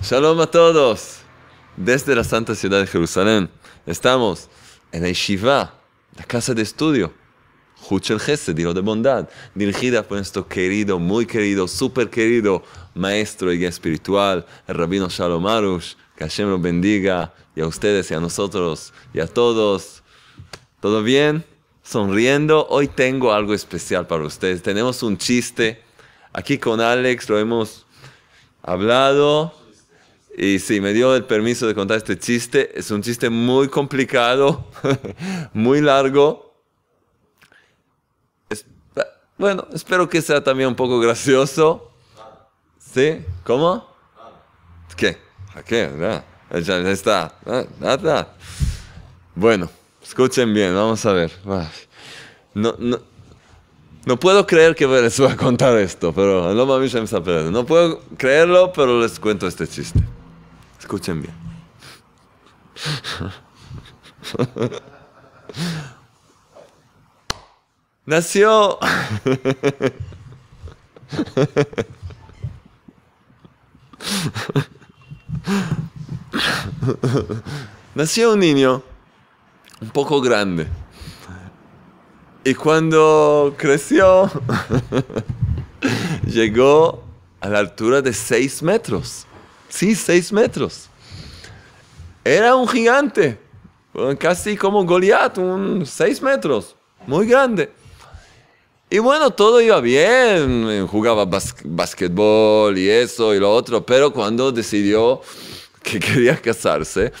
Shalom a todos. Desde la Santa Ciudad de Jerusalén estamos en la Yeshiva, la casa de estudio Hut el Gesed, hilo de bondad, dirigida por nuestro querido, muy querido, súper querido maestro y guía espiritual, el rabino Shalom Arush. Que Hashem lo bendiga y a ustedes y a nosotros y a todos. ¿Todo bien? Sonriendo, hoy tengo algo especial para ustedes. Tenemos un chiste. Aquí con Alex lo hemos hablado. Y si, me dio el permiso de contar este chiste. Es un chiste muy complicado, muy largo, bueno, espero que sea también un poco gracioso. ¿Sí? ¿Cómo? ¿Qué? ¿A qué? Ya, está. Ah, bueno, escuchen bien, vamos a ver. No, no, no puedo creer que les voy a contar esto, pero no me No puedo creerlo, pero les cuento este chiste. Escuchen bien. Nació. Nació un niño un poco grande. Y cuando creció, llegó a la altura de 6 metros. Sí, 6 metros. Era un gigante, casi como Goliath, un 6 metros, muy grande. Y bueno, todo iba bien, jugaba básquetbol basquetbol y eso y lo otro, pero cuando decidió que quería casarse,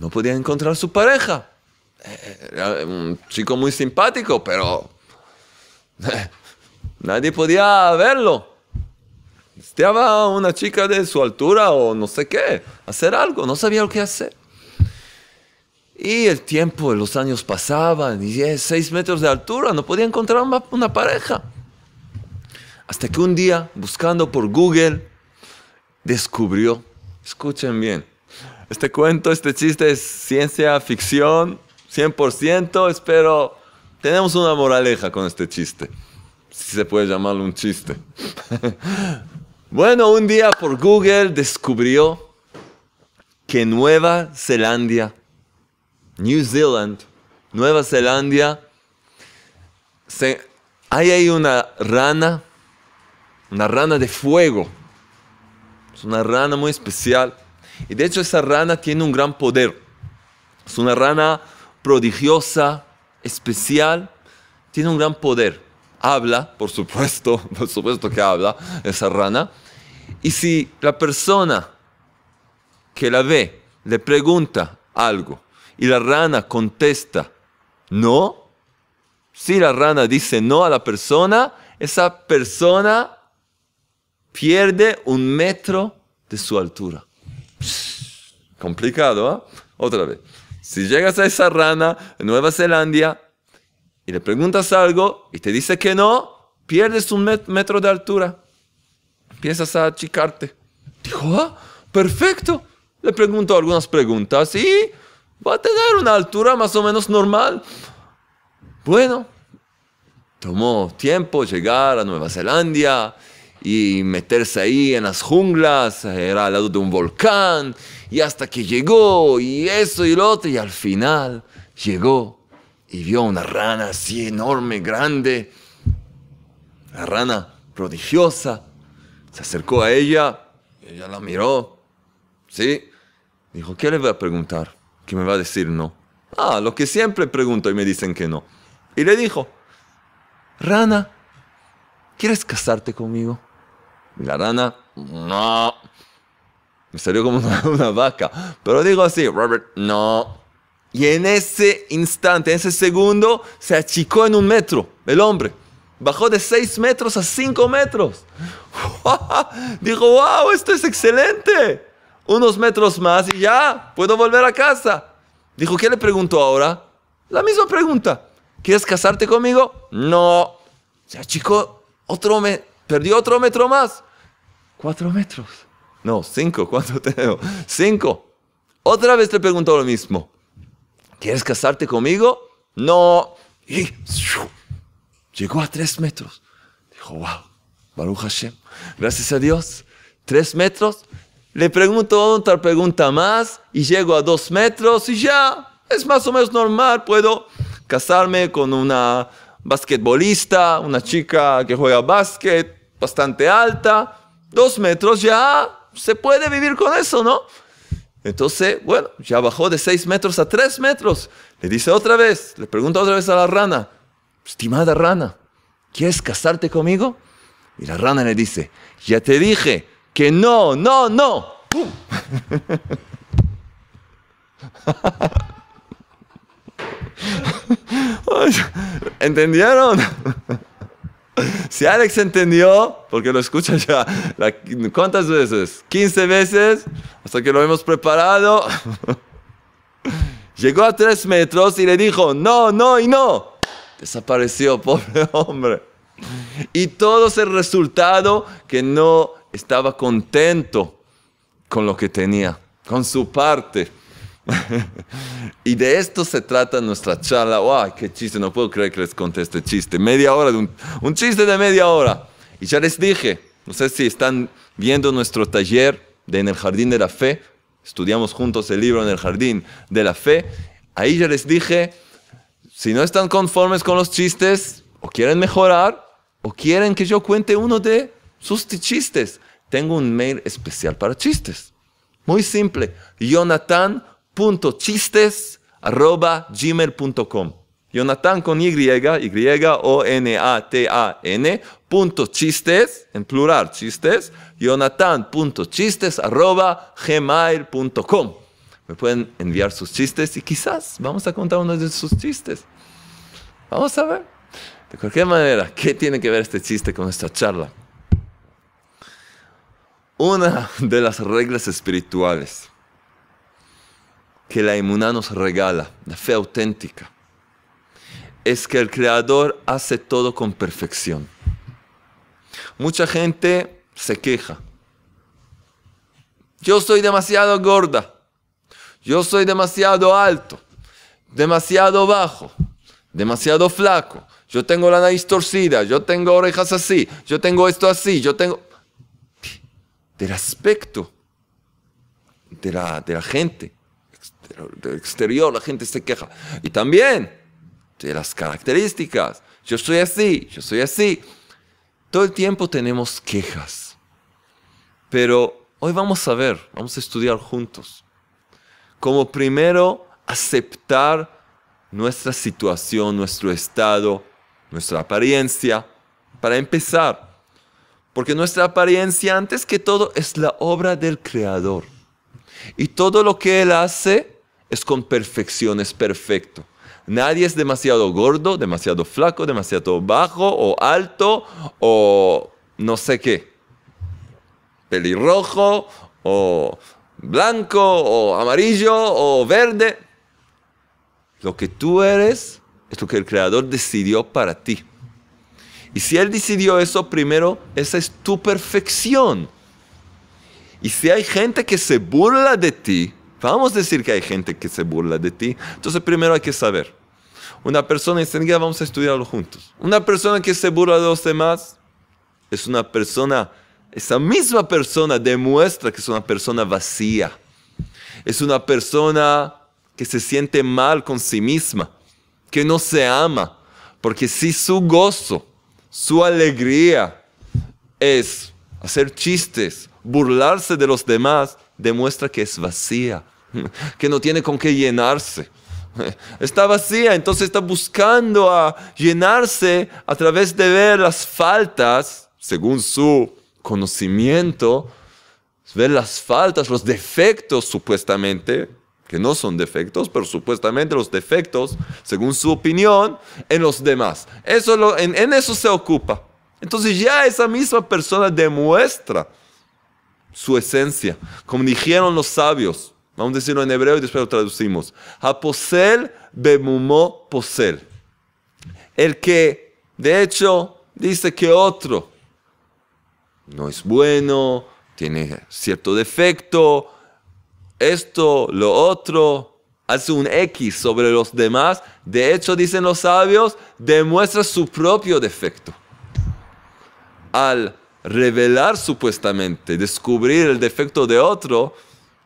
no podía encontrar su pareja. Era un chico muy simpático, pero nadie podía verlo. Estaba una chica de su altura o no sé qué, hacer algo, no sabía lo que hacer. Y el tiempo de los años pasaban y seis metros de altura, no podía encontrar una pareja. Hasta que un día, buscando por Google, descubrió, escuchen bien, este cuento, este chiste es ciencia ficción, 100%, espero, tenemos una moraleja con este chiste, si se puede llamarlo un chiste. bueno, un día por Google descubrió que Nueva Zelanda New Zealand, Nueva Zelanda, hay ahí una rana, una rana de fuego. Es una rana muy especial. Y de hecho esa rana tiene un gran poder. Es una rana prodigiosa, especial, tiene un gran poder. Habla, por supuesto, por supuesto que habla esa rana. Y si la persona que la ve le pregunta algo y la rana contesta, no. Si la rana dice no a la persona, esa persona pierde un metro de su altura. complicado, ¿eh? Otra vez. Si llegas a esa rana en Nueva Zelanda y le preguntas algo y te dice que no, pierdes un metro de altura. Empiezas a achicarte. Dijo, ah, perfecto. Le pregunto algunas preguntas y va a tener una altura más o menos normal. Bueno, tomó tiempo llegar a Nueva Zelanda y meterse ahí en las junglas, era al lado de un volcán, y hasta que llegó, y eso y lo otro, y al final llegó y vio una rana así enorme, grande, la rana prodigiosa, se acercó a ella, ella la miró, ¿sí? Dijo, ¿qué le voy a preguntar? que me va a decir no. Ah, lo que siempre pregunto y me dicen que no. Y le dijo, Rana, ¿quieres casarte conmigo? Y la rana, no. Me salió como una, vaca. Pero digo así, Robert, no. Y en ese instante, en ese segundo, se achicó en un metro el hombre. Bajó de seis metros a cinco metros. Dijo, wow, esto es excelente unos metros más y ya, puedo volver a casa. Dijo, ¿qué le preguntó ahora? La misma pregunta. ¿Quieres casarte conmigo? No. sea, chico, otro me perdí otro metro más. Cuatro metros. No, cinco. ¿Cuánto tengo? Cinco. Otra vez le preguntó lo mismo. ¿Quieres casarte conmigo? No. Y llegó a tres metros. Dijo, wow, Baruch Hashem, gracias a Dios. Tres metros. Le pregunto otra pregunta más y llego a dos metros y ya es más o menos normal. Puedo casarme con una basquetbolista, una chica que juega básquet bastante alta, dos metros ya se puede vivir con eso, ¿no? Entonces, bueno, ya bajó de seis metros a tres metros. Le dice otra vez, le pregunta otra vez a la rana, estimada rana, ¿quieres casarte conmigo? Y la rana le dice, ya te dije, que no, no, no. ¿Entendieron? Si Alex entendió, porque lo escucha ya, ¿cuántas veces? 15 veces, hasta que lo hemos preparado. Llegó a 3 metros y le dijo, no, no y no. Desapareció, pobre hombre. Y todo ese el resultado que no estaba contento con lo que tenía, con su parte. y de esto se trata nuestra charla. ¡Wow! ¡Qué chiste! No puedo creer que les conteste este chiste. Media hora, de un, un chiste de media hora. Y ya les dije, no sé si están viendo nuestro taller de En el Jardín de la Fe. Estudiamos juntos el libro En el Jardín de la Fe. Ahí ya les dije, si no están conformes con los chistes, o quieren mejorar, o quieren que yo cuente uno de sus chistes. Tengo un mail especial para chistes. Muy simple. gmail.com. Jonathan con Y, Y-O-N-A-T-A-N, punto chistes, en plural chistes, jonathan.chistes arroba gmail.com. Me pueden enviar sus chistes y quizás vamos a contar uno de sus chistes. Vamos a ver. De cualquier manera, ¿qué tiene que ver este chiste con esta charla? Una de las reglas espirituales que la inmunidad nos regala, la fe auténtica, es que el Creador hace todo con perfección. Mucha gente se queja. Yo soy demasiado gorda. Yo soy demasiado alto. Demasiado bajo. Demasiado flaco. Yo tengo la nariz torcida. Yo tengo orejas así. Yo tengo esto así. Yo tengo del aspecto de la, gente, del exterior, la gente se queja. Y también de las características. Yo soy así, yo soy así. Todo el tiempo tenemos quejas. Pero hoy vamos a ver, vamos a estudiar juntos, como primero aceptar nuestra situación, nuestro estado, nuestra apariencia, para empezar porque nuestra apariencia, antes que todo, es la obra del Creador. Y todo lo que Él hace es con perfección, es perfecto. Nadie es demasiado gordo, demasiado flaco, demasiado bajo o alto o no sé qué. Pelirrojo o blanco o amarillo o verde. Lo que tú eres es lo que el Creador decidió para ti. Y si Él decidió eso primero, esa es tu perfección. Y si hay gente que se burla de ti, vamos a decir que hay gente que se burla de ti, entonces primero hay que saber. Una persona vamos a estudiarlo juntos. Una persona que se burla de los demás es una persona, esa misma persona demuestra que es una persona vacía. Es una persona que se siente mal con sí misma, que no se ama, porque si su gozo su alegría es hacer chistes, burlarse de los demás, demuestra que es vacía, que no tiene con qué llenarse. Está vacía, entonces está buscando a llenarse a través de ver las faltas, según su conocimiento, ver las faltas, los defectos supuestamente que no son defectos, pero supuestamente los defectos, según su opinión, en los demás. Eso en, eso se ocupa. Entonces ya esa misma persona demuestra su esencia, como dijeron los sabios. Vamos a decirlo en hebreo y después lo traducimos. Aposel bemumo posel. El que, de hecho, dice que otro no es bueno, tiene cierto defecto, esto, lo otro, hace un X sobre los demás. De hecho, dicen los sabios, demuestra su propio defecto. Al revelar supuestamente, descubrir el defecto de otro,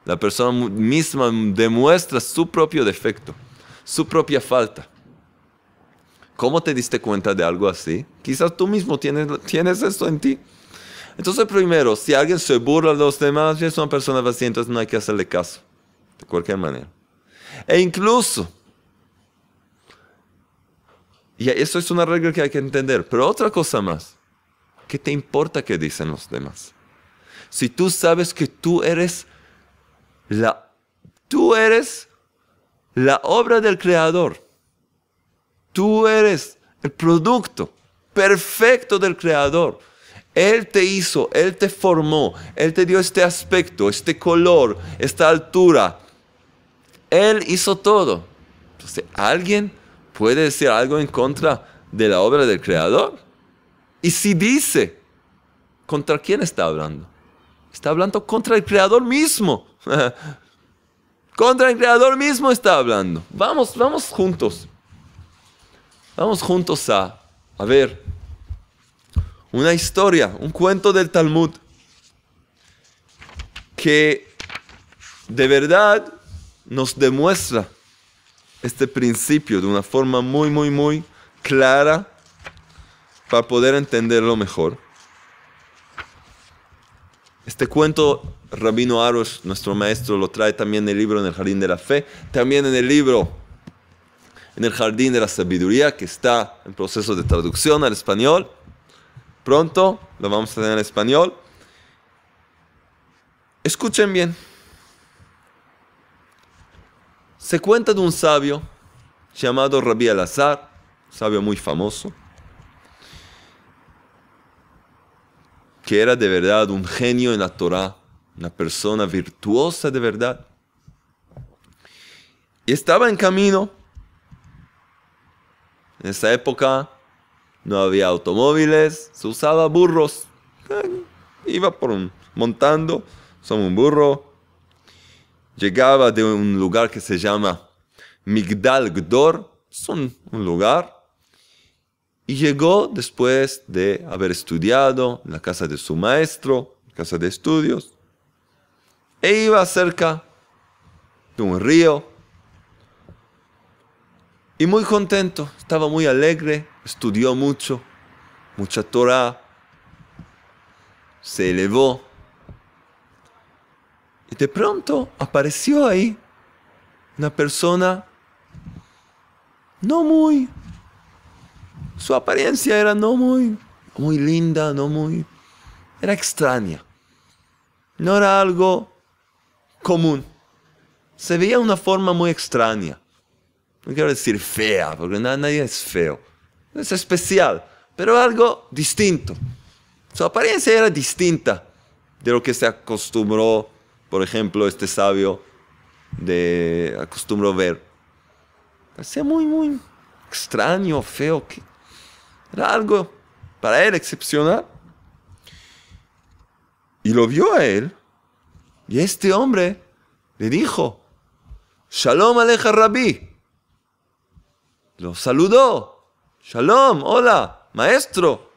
la persona misma demuestra su propio defecto, su propia falta. ¿Cómo te diste cuenta de algo así? Quizás tú mismo tienes, tienes esto en ti. Entonces, primero, si alguien se burla de los demás, es una persona vacía, entonces no hay que hacerle caso, de cualquier manera. E incluso, y eso es una regla que hay que entender, pero otra cosa más, ¿qué te importa qué dicen los demás? Si tú sabes que tú eres la, tú eres la obra del Creador, tú eres el producto perfecto del Creador, él te hizo, Él te formó, Él te dio este aspecto, este color, esta altura. Él hizo todo. Entonces, ¿alguien puede decir algo en contra de la obra del Creador? Y si dice, ¿contra quién está hablando? Está hablando contra el Creador mismo. contra el Creador mismo está hablando. Vamos, vamos juntos. Vamos juntos a, ver una historia, un cuento del Talmud, que de verdad nos demuestra este principio de una forma muy, muy, muy clara para poder entenderlo mejor. Este cuento, Rabino Aros, nuestro maestro, lo trae también en el libro En el Jardín de la Fe, también en el libro En el Jardín de la Sabiduría, que está en proceso de traducción al español. Pronto lo vamos a tener en español. Escuchen bien. Se cuenta de un sabio llamado Rabí al sabio muy famoso, que era de verdad un genio en la Torah, una persona virtuosa de verdad. Y estaba en camino. En esa época no había automóviles, se usaba burros. Eh, iba por un, montando son un burro. Llegaba de un lugar que se llama Migdal Gdor, es un, un lugar. Y llegó después de haber estudiado en la casa de su maestro, casa de estudios, e iba cerca de un río. Y muy contento, estaba muy alegre estudió mucho, mucha Torah, se elevó. Y de pronto apareció ahí una persona no muy... Su apariencia era no muy, muy linda, no muy... Era extraña. No era algo común. Se veía una forma muy extraña. No quiero decir fea, porque nadie es feo es especial, pero algo distinto. Su apariencia era distinta de lo que se acostumbró, por ejemplo, este sabio de acostumbró ver. Parecía muy, muy extraño, feo. Que era algo para él excepcional. Y lo vio a él. Y este hombre le dijo, Shalom Aleja Rabbi Lo saludó. Shalom, hola, maestro.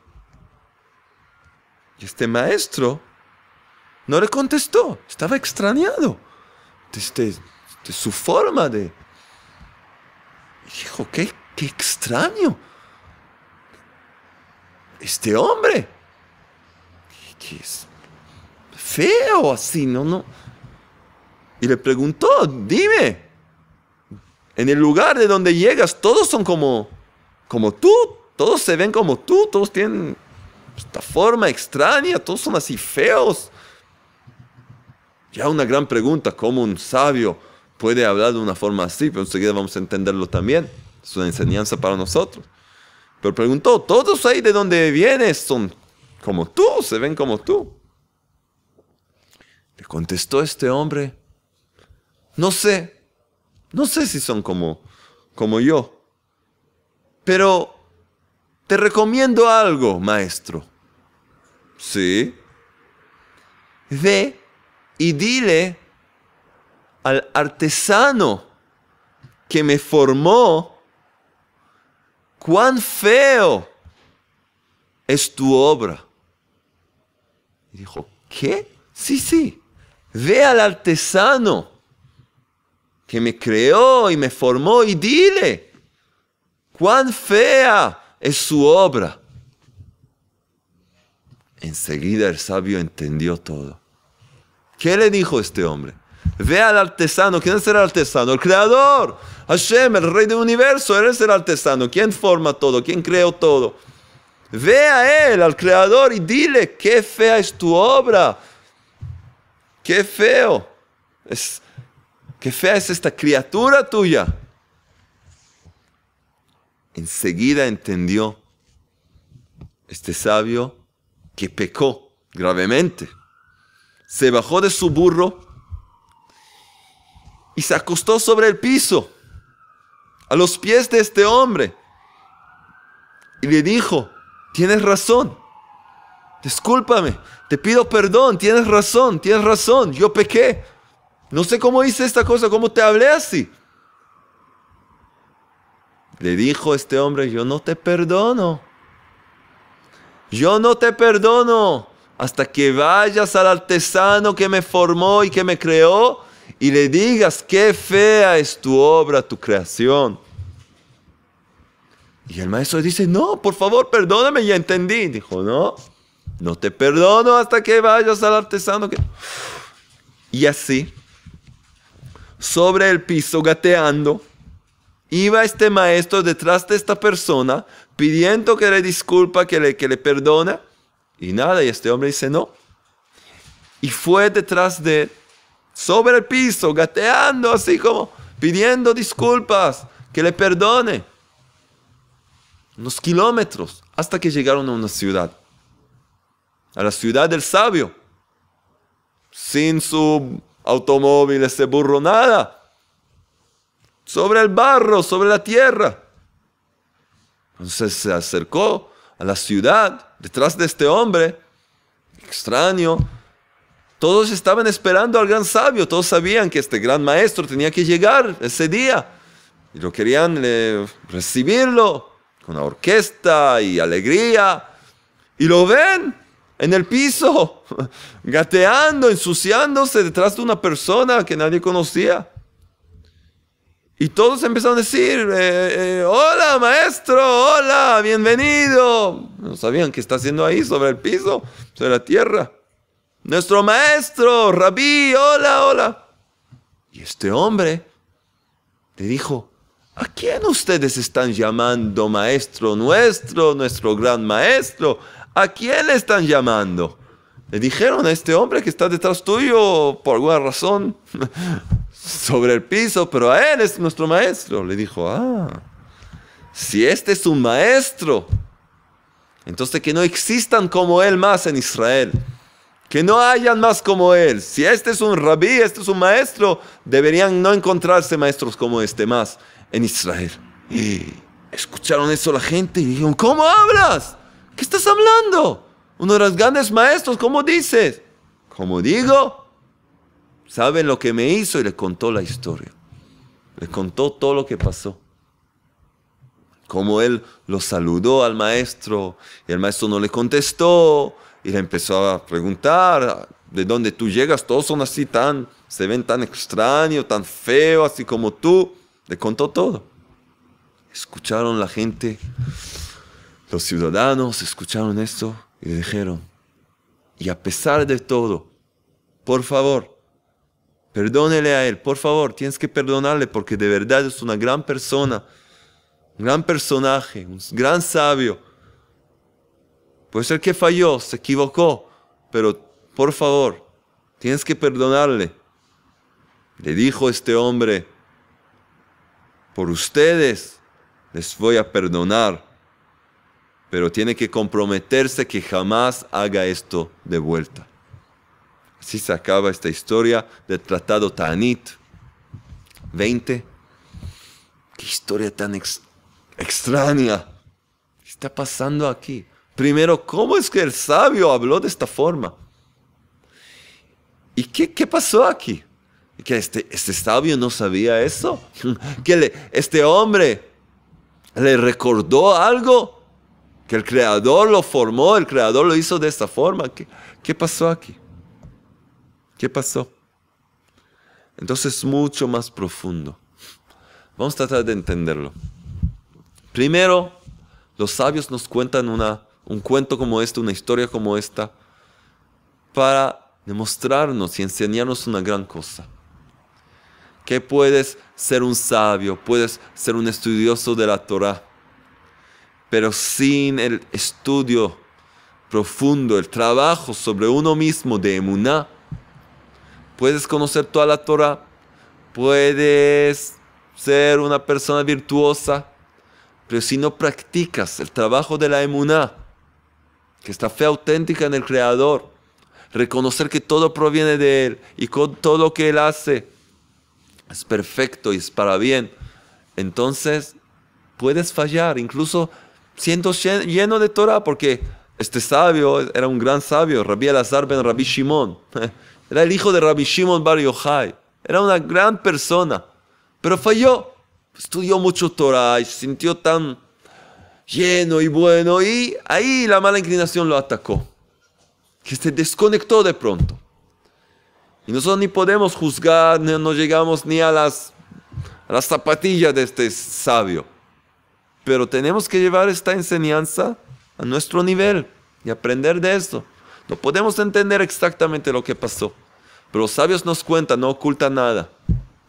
Y este maestro no le contestó, estaba extrañado de este, su forma de... Dijo, ¿qué, qué extraño. Este hombre, que es feo así, no, no. Y le preguntó, dime, en el lugar de donde llegas, todos son como como tú. Todos se ven como tú, todos tienen esta forma extraña, todos son así feos. Ya una gran pregunta, ¿cómo un sabio puede hablar de una forma así? Pero enseguida vamos a entenderlo también. Es una enseñanza para nosotros. Pero preguntó, todos ahí de dónde vienes son como tú, se ven como tú. Le contestó este hombre, no sé, no sé si son como, como yo. Pero te recomiendo algo, maestro. Sí. Ve y dile al artesano que me formó cuán feo es tu obra. Y dijo, ¿qué? Sí, sí. Ve al artesano que me creó y me formó y dile cuán fea es su obra. Enseguida el sabio entendió todo. ¿Qué le dijo este hombre? Ve al artesano. ¿Quién es el artesano? El creador. Hashem, el rey del universo. Él el artesano. ¿Quién forma todo? ¿Quién creó todo? Ve a él, al creador, y dile, qué fea es tu obra. Qué feo. Es, qué fea es esta criatura tuya enseguida entendió este sabio que pecó gravemente. Se bajó de su burro y se acostó sobre el piso, a los pies de este hombre, y le dijo, tienes razón, discúlpame, te pido perdón, tienes razón, tienes razón, yo pequé. No sé cómo hice esta cosa, cómo te hablé así. Le dijo este hombre, yo no te perdono. Yo no te perdono hasta que vayas al artesano que me formó y que me creó y le digas qué fea es tu obra, tu creación. Y el maestro dice, no, por favor, perdóname, ya entendí. Dijo, no, no te perdono hasta que vayas al artesano que... Y así, sobre el piso gateando, iba este maestro detrás de esta persona pidiendo que le disculpa, que le, que le Y nada, y este hombre dice no. Y fue detrás de él, sobre el piso, gateando así como pidiendo disculpas, que le perdone. Unos kilómetros hasta que llegaron a una ciudad. A la ciudad del sabio. Sin su automóvil, ese burro, nada sobre el barro, sobre la tierra. Entonces se acercó a la ciudad detrás de este hombre extraño. Todos estaban esperando al gran sabio, todos sabían que este gran maestro tenía que llegar ese día y lo querían eh, recibirlo con orquesta y alegría. Y lo ven en el piso, gateando, ensuciándose detrás de una persona que nadie conocía. Y todos empezaron a decir, eh, eh, hola maestro, hola, bienvenido. No sabían qué está haciendo ahí sobre el piso, sobre la tierra. Nuestro maestro, rabí, hola, hola. Y este hombre le dijo, ¿a quién ustedes están llamando maestro nuestro, nuestro gran maestro? ¿A quién le están llamando? Le dijeron a este hombre que está detrás tuyo por alguna razón. sobre el piso, pero a él es nuestro maestro. Le dijo, ah, si este es un maestro, entonces que no existan como él más en Israel. Que no hayan más como él. Si este es un rabí, este es un maestro, deberían no encontrarse maestros como este más en Israel. Y escucharon eso la gente y dijeron, ¿cómo hablas? ¿Qué estás hablando? Uno de los grandes maestros, ¿cómo dices? Como digo, saben lo que me hizo y le contó la historia. Le contó todo lo que pasó. Como él lo saludó al maestro y el maestro no le contestó y le empezó a preguntar de dónde tú llegas, todos son así tan, se ven tan extraños, tan feos, así como tú. Le contó todo. Escucharon la gente, los ciudadanos escucharon esto y le dijeron, y a pesar de todo, por favor, Perdónele a él, por favor, tienes que perdonarle porque de verdad es una gran persona, un gran personaje, un gran sabio. Puede ser que falló, se equivocó, pero por favor, tienes que perdonarle. Le dijo este hombre, por ustedes les voy a perdonar, pero tiene que comprometerse que jamás haga esto de vuelta. Así se acaba esta historia del Tratado Tanit 20. Qué historia tan extraña. está pasando aquí? Primero, ¿cómo es que el sabio habló de esta forma? ¿Y qué, pasó aquí? ¿Que este, este sabio no sabía eso? ¿Que le, este hombre le recordó algo? ¿Que el creador lo formó? ¿El creador lo hizo de esta forma? ¿Qué, qué pasó aquí? ¿Qué pasó? Entonces es mucho más profundo. Vamos a tratar de entenderlo. Primero, los sabios nos cuentan una, un cuento como este, una historia como esta, para demostrarnos y enseñarnos una gran cosa. Que puedes ser un sabio, puedes ser un estudioso de la Torah, pero sin el estudio profundo, el trabajo sobre uno mismo de Emuná, puedes conocer toda la Torah, puedes ser una persona virtuosa, pero si no practicas el trabajo de la emuná, que esta fe auténtica en el Creador, reconocer que todo proviene de Él y todo lo que Él hace es perfecto y es para bien, entonces puedes fallar, incluso siendo lleno de Torah, porque este sabio era un gran sabio, Rabbi Elazar ben Rabbi Shimon. Era el hijo de Rabbi Shimon Bar Yochai. Era una gran persona. Pero falló. Estudió mucho Torah y se sintió tan lleno y bueno. Y ahí la mala inclinación lo atacó. Que se desconectó de pronto. Y nosotros ni podemos juzgar, no llegamos ni a las, las zapatillas de este sabio. Pero tenemos que llevar esta enseñanza a nuestro nivel y aprender de esto. No podemos entender exactamente lo que pasó. Pero los sabios nos cuentan, no oculta nada.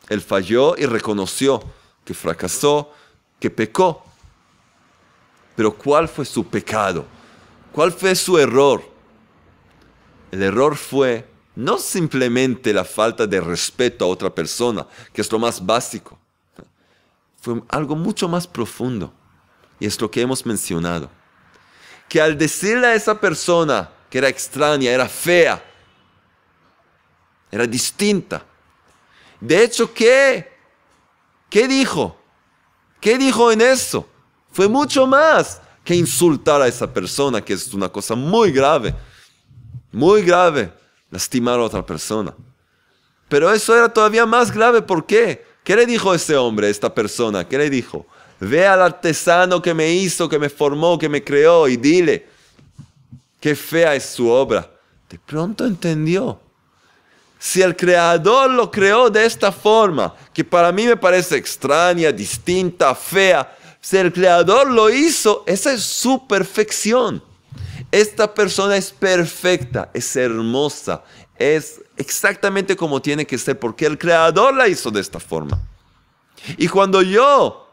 Él falló y reconoció que fracasó, que pecó. Pero ¿cuál fue su pecado? ¿Cuál fue su error? El error fue no simplemente la falta de respeto a otra persona, que es lo más básico. Fue algo mucho más profundo. Y es lo que hemos mencionado. Que al decirle a esa persona que era extraña, era fea, era distinta. De hecho, ¿qué? ¿Qué dijo? ¿Qué dijo en eso? Fue mucho más que insultar a esa persona, que es una cosa muy grave, muy grave, lastimar a otra persona. Pero eso era todavía más grave, ¿por qué? ¿Qué le dijo ese hombre, esta persona? ¿Qué le dijo? Ve al artesano que me hizo, que me formó, que me creó y dile, qué fea es su obra. De pronto entendió si el creador lo creó de esta forma, que para mí me parece extraña, distinta, fea, si el creador lo hizo, esa es su perfección. Esta persona es perfecta, es hermosa, es exactamente como tiene que ser, porque el creador la hizo de esta forma. Y cuando yo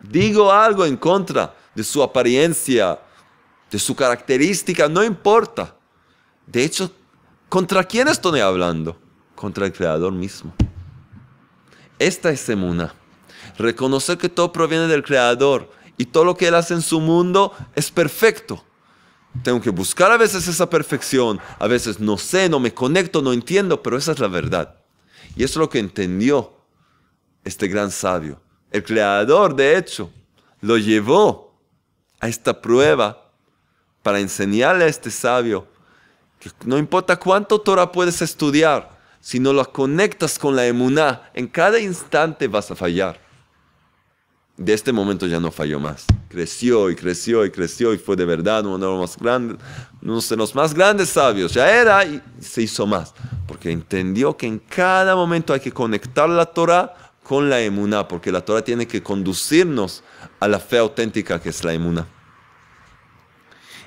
digo algo en contra de su apariencia, de su característica, no importa. De hecho, ¿Contra quién estoy hablando? Contra el Creador mismo. Esta es Semuna. Reconocer que todo proviene del Creador y todo lo que Él hace en su mundo es perfecto. Tengo que buscar a veces esa perfección, a veces no sé, no me conecto, no entiendo, pero esa es la verdad. Y eso es lo que entendió este gran sabio. El creador, de hecho, lo llevó a esta prueba para enseñarle a este sabio no importa cuánto Torah puedes estudiar, si no la conectas con la emuná, en cada instante vas a fallar. De este momento ya no falló más. Creció y creció y creció y fue de verdad uno de los más grandes, uno de los más grandes sabios. Ya era y se hizo más. Porque entendió que en cada momento hay que conectar la Torah con la emuná, porque la Torah tiene que conducirnos a la fe auténtica que es la emuná.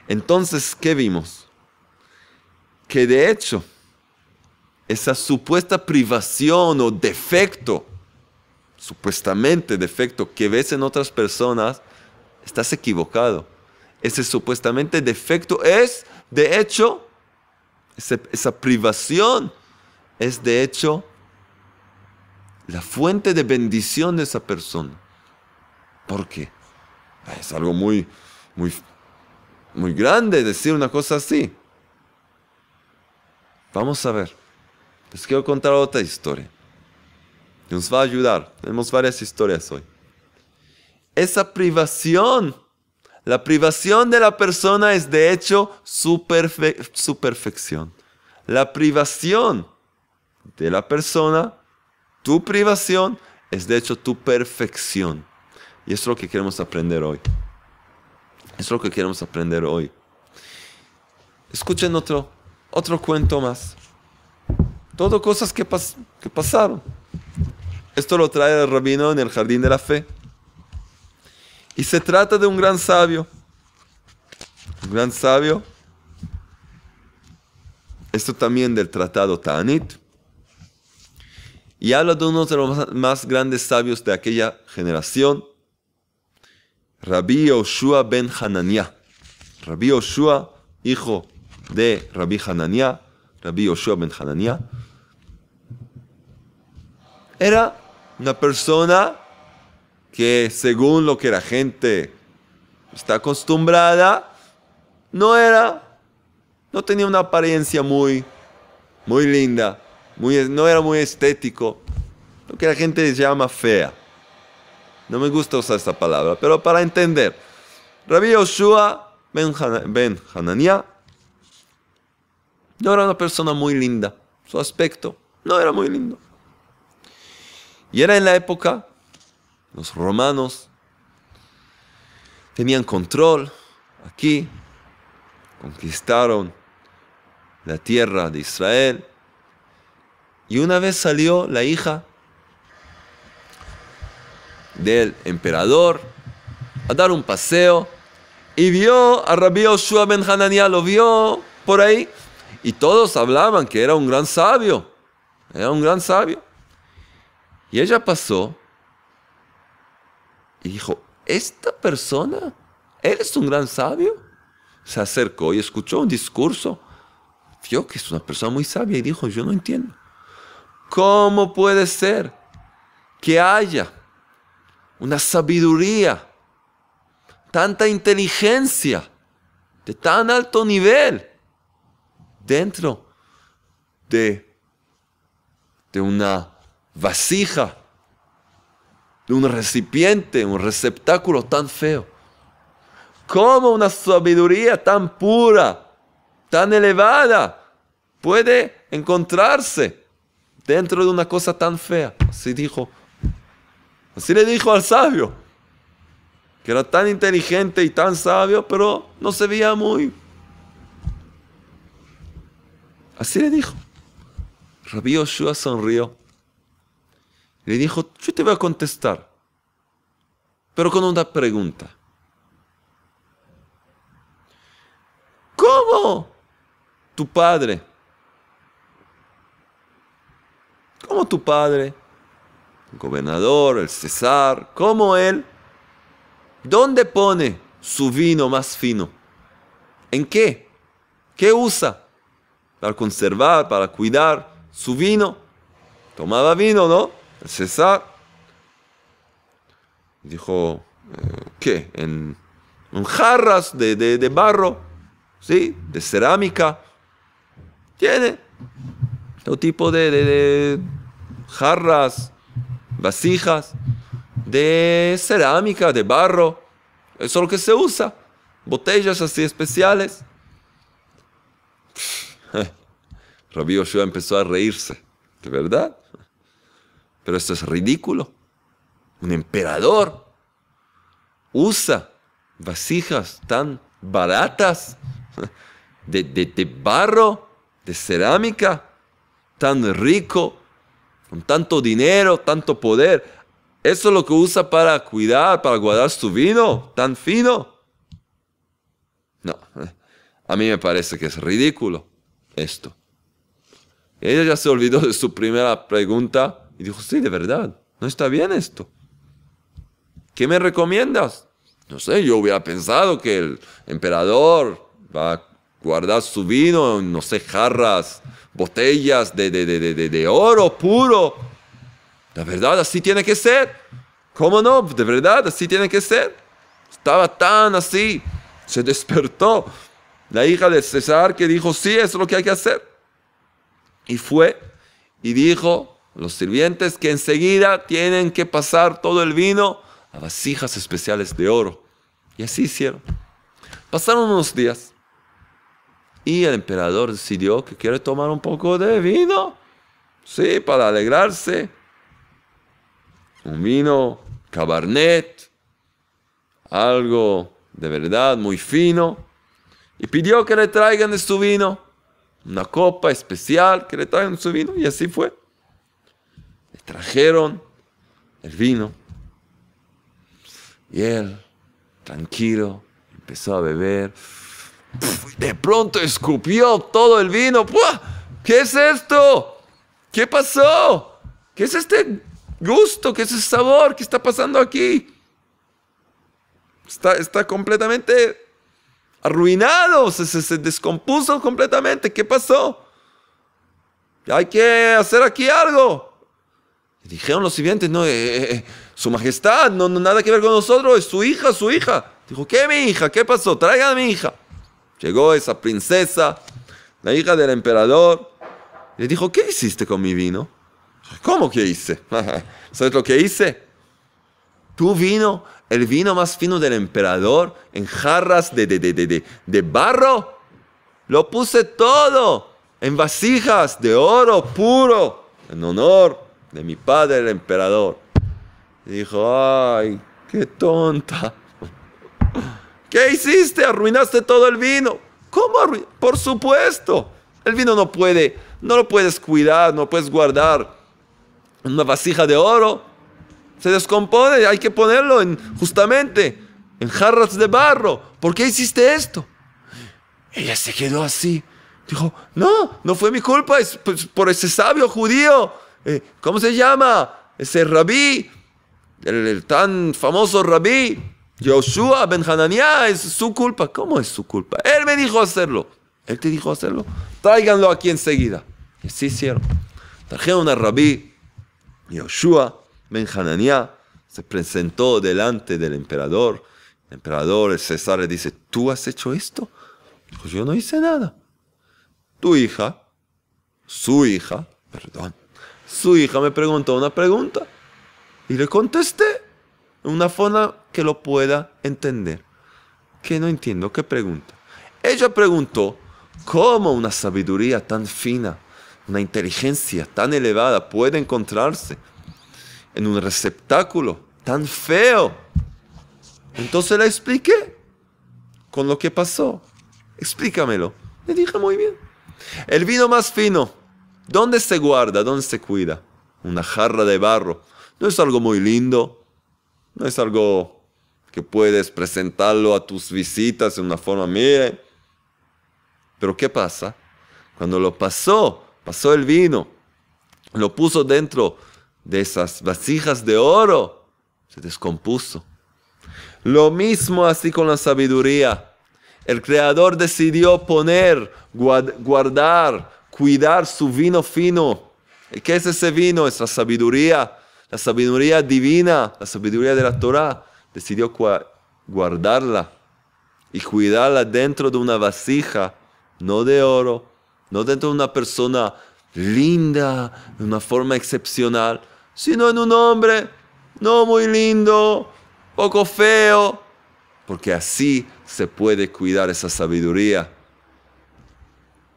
Entonces, ¿qué vimos? que de hecho esa supuesta privación o defecto, supuestamente defecto que ves en otras personas, estás equivocado. Ese supuestamente defecto es, de hecho, esa, privación es de hecho la fuente de bendición de esa persona. ¿Por qué? Es algo muy, muy, muy grande decir una cosa así. Vamos a ver. Les quiero contar otra historia. Nos va a ayudar. Tenemos varias historias hoy. Esa privación, la privación de la persona es de hecho su, su perfección. La privación de la persona, tu privación, es de hecho tu perfección. Y es lo que queremos aprender hoy. Es lo que queremos aprender hoy. Escuchen otro otro cuento más. Todo cosas que, que pasaron. Esto lo trae el rabino en el jardín de la fe. Y se trata de un gran sabio. Un gran sabio. Esto también del tratado Tanit. Y habla de uno de los más grandes sabios de aquella generación. Rabbi Oshua ben Hananiah. Rabbi Oshua, hijo de Rabbi Hananiah, Rabbi Yoshua ben Hananiah, era una persona que según lo que la gente está acostumbrada, no era, no tenía una apariencia muy, muy linda, no era muy estético, lo que la gente llama fea. No me gusta usar esta palabra, pero para entender, Rabbi Yoshua ben, ben no era una persona muy linda. Su aspecto no era muy lindo. Y era en la época, los romanos tenían control aquí, conquistaron la tierra de Israel. Y una vez salió la hija del emperador a dar un paseo y vio a Rabbi Oshua ben Hanania, lo vio por ahí y todos hablaban que era un gran sabio. Era un gran sabio. Y ella pasó y dijo, ¿esta persona? ¿Él es un gran sabio? Se acercó y escuchó un discurso. Vio que es una persona muy sabia y dijo, yo no entiendo. ¿Cómo puede ser que haya una sabiduría, tanta inteligencia de tan alto nivel? dentro de, de una vasija, de un recipiente, un receptáculo tan feo. ¿Cómo una sabiduría tan pura, tan elevada, puede encontrarse dentro de una cosa tan fea? Así dijo. Así le dijo al sabio, que era tan inteligente y tan sabio, pero no se veía muy Así le dijo. Rabí Yoshua sonrió. Le dijo, yo te voy a contestar, pero con una pregunta. ¿Cómo tu padre? ¿Cómo tu padre? El gobernador, el César, ¿cómo él? ¿Dónde pone su vino más fino? ¿En qué? ¿Qué usa? para conservar, para cuidar su vino. Tomaba vino, ¿no? El César. Dijo, eh, ¿qué? En, jarras de, barro, ¿sí? De cerámica. Tiene todo tipo de, de jarras, vasijas, de cerámica, de barro. Eso es lo que se usa. Botellas así especiales. Rabí Oshua empezó a reírse, ¿de verdad? Pero esto es ridículo. Un emperador usa vasijas tan baratas de, de barro, de cerámica, tan rico, con tanto dinero, tanto poder. Eso es lo que usa para cuidar, para guardar su vino tan fino. No, a mí me parece que es ridículo esto. Ella ya se olvidó de su primera pregunta y dijo, sí, de verdad, no está bien esto. ¿Qué me recomiendas? No sé, yo hubiera pensado que el emperador va a guardar su vino en, no sé, jarras, botellas de, de, de, de, oro puro. La verdad, así tiene que ser. ¿Cómo no? De verdad, así tiene que ser. Estaba tan así. Se despertó la hija de César, que dijo, sí, eso es lo que hay que hacer. Y fue y dijo los sirvientes que enseguida tienen que pasar todo el vino a vasijas especiales de oro. Y así hicieron. Pasaron unos días y el emperador decidió que quiere tomar un poco de vino. Sí, para alegrarse. Un vino cabernet, algo de verdad muy fino y pidió que le traigan su vino, una copa especial, que le traigan su vino, y así fue. Le trajeron el vino, y él, tranquilo, empezó a beber. De pronto escupió todo el vino. ¿Qué es esto? ¿Qué pasó? ¿Qué es este gusto? ¿Qué es este sabor? ¿Qué está pasando aquí? Está, está completamente arruinado, se, descompuso completamente. ¿Qué pasó? Hay que hacer aquí algo. Le dijeron los sirvientes, no, eh, eh, eh, su majestad, no, no, nada que ver con nosotros, es su hija, su hija. Dijo, ¿qué mi hija? ¿Qué pasó? Traigan a mi hija. Llegó esa princesa, la hija del emperador. Le dijo, ¿qué hiciste con mi vino? ¿Cómo que hice? ¿Sabes lo que hice? Tu vino el vino más fino del emperador en jarras de, de, barro. Lo puse todo en vasijas de oro puro en honor de mi padre el emperador. Dijo, ay, qué tonta. ¿Qué hiciste? Arruinaste todo el vino. ¿Cómo arruinaste? Por supuesto. El vino no puede, no lo puedes cuidar, no lo puedes guardar en una vasija de oro se descompone, hay que ponerlo en, justamente en jarras de barro. ¿Por qué hiciste esto? Ella se quedó así. Dijo, no, no fue mi culpa, es pues, por ese sabio judío. Eh, ¿Cómo se llama? Ese rabí, el, tan famoso rabí, Yoshua Ben Hananiah, es su culpa. ¿Cómo es su culpa? Él me dijo hacerlo. Él te dijo hacerlo. Tráiganlo aquí enseguida. Y así hicieron. Trajeron a rabí, Joshua. Benjanania se presentó delante del emperador. El emperador, el César, le dice, ¿tú has hecho esto? Pues yo no hice nada. Tu hija, su hija, perdón, su hija me preguntó una pregunta y le contesté en una forma que lo pueda entender. Que no entiendo, ¿qué pregunta? Ella preguntó, ¿cómo una sabiduría tan fina, una inteligencia tan elevada puede encontrarse? en un receptáculo tan feo. Entonces le expliqué con lo que pasó. Explícamelo. Le dije muy bien. El vino más fino, ¿dónde se guarda? ¿Dónde se cuida? Una jarra de barro. No es algo muy lindo. No es algo que puedes presentarlo a tus visitas de una forma, mía. Pero ¿qué pasa? Cuando lo pasó, pasó el vino, lo puso dentro de esas vasijas de oro se descompuso. Lo mismo así con la sabiduría. El Creador decidió poner, guardar, cuidar su vino fino. ¿Y qué es ese vino? Es la sabiduría, la sabiduría divina, la sabiduría de la Torah. Decidió guardarla y cuidarla dentro de una vasija, no de oro, no dentro de una persona linda, de una forma excepcional, sino en un hombre no muy lindo, poco feo, porque así se puede cuidar esa sabiduría.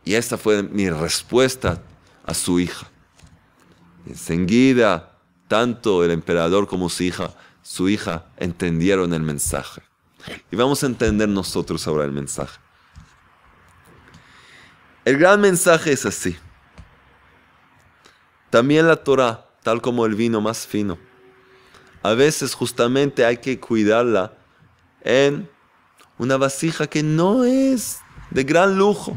Y esta fue mi respuesta a su hija. Enseguida, tanto el emperador como su hija, su hija entendieron el mensaje. Y vamos a entender nosotros ahora el mensaje. El gran mensaje es así. También la Torah tal como el vino más fino. A veces justamente hay que cuidarla en una vasija que no es de gran lujo.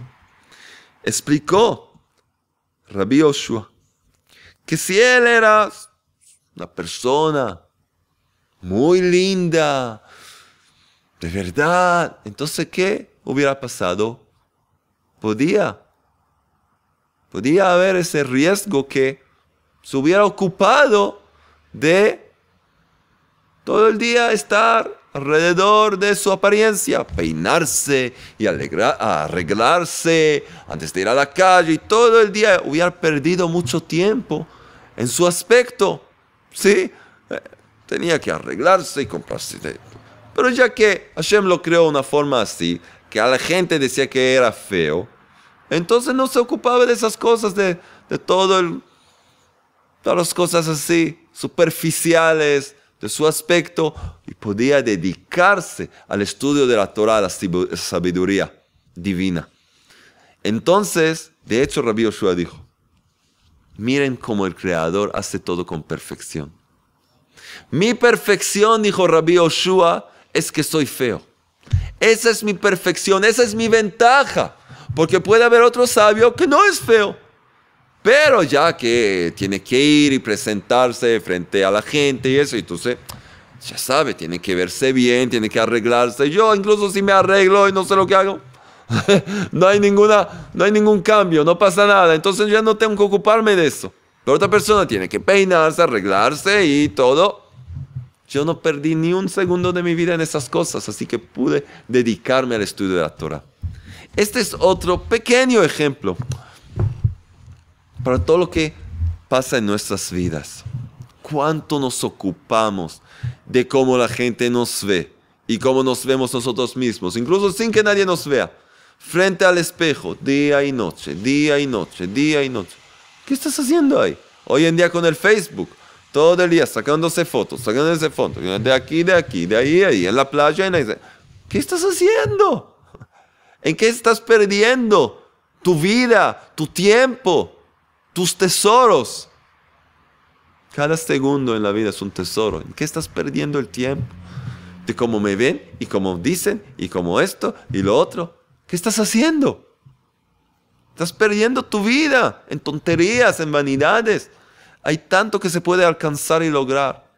Explicó Rabbi Oshua. que si él era una persona muy linda, de verdad, entonces ¿qué hubiera pasado? Podía, podía haber ese riesgo que se hubiera ocupado de todo el día estar alrededor de su apariencia, peinarse y arreglarse antes de ir a la calle y todo el día hubiera perdido mucho tiempo en su aspecto. Sí, eh, tenía que arreglarse y comprarse. Pero ya que Hashem lo creó de una forma así, que a la gente decía que era feo, entonces no se ocupaba de esas cosas, de, de todo el todas las cosas así, superficiales de su aspecto, y podía dedicarse al estudio de la Torah, la sabiduría divina. Entonces, de hecho, Rabbi Yoshua dijo, miren cómo el Creador hace todo con perfección. Mi perfección, dijo Rabbi Yoshua, es que soy feo. Esa es mi perfección, esa es mi ventaja. Porque puede haber otro sabio que no es feo. Pero ya que tiene que ir y presentarse frente a la gente y eso, entonces, ya sabe, tiene que verse bien, tiene que arreglarse. Yo incluso si me arreglo y no sé lo que hago, no, hay ninguna, no hay ningún cambio, no pasa nada. Entonces ya no tengo que ocuparme de eso. Pero otra persona tiene que peinarse, arreglarse y todo. Yo no perdí ni un segundo de mi vida en esas cosas, así que pude dedicarme al estudio de la Torah. Este es otro pequeño ejemplo para todo lo que pasa en nuestras vidas. ¿Cuánto nos ocupamos de cómo la gente nos ve y cómo nos vemos nosotros mismos, incluso sin que nadie nos vea, frente al espejo, día y noche, día y noche, día y noche? ¿Qué estás haciendo ahí? Hoy en día con el Facebook, todo el día sacándose fotos, sacándose fotos, de aquí, de aquí, de ahí, ahí, en la playa, en ¿Qué estás haciendo? ¿En qué estás perdiendo tu vida, tu tiempo? tus tesoros. Cada segundo en la vida es un tesoro. ¿En qué estás perdiendo el tiempo? De cómo me ven y cómo dicen y cómo esto y lo otro. ¿Qué estás haciendo? Estás perdiendo tu vida en tonterías, en vanidades. Hay tanto que se puede alcanzar y lograr.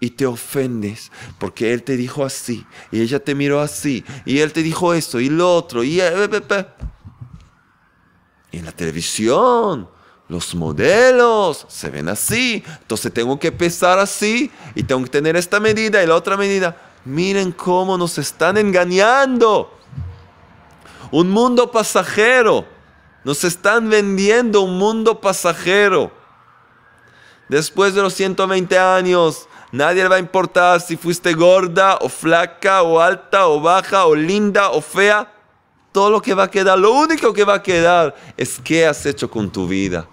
Y te ofendes porque él te dijo así y ella te miró así y él te dijo esto y lo otro y... Y eh, eh, eh, en la televisión los modelos se ven así. Entonces tengo que pesar así y tengo que tener esta medida y la otra medida. Miren cómo nos están engañando. Un mundo pasajero. Nos están vendiendo un mundo pasajero. Después de los 120 años, nadie le va a importar si fuiste gorda o flaca o alta o baja o linda o fea. Todo lo que va a quedar, lo único que va a quedar es qué has hecho con tu vida.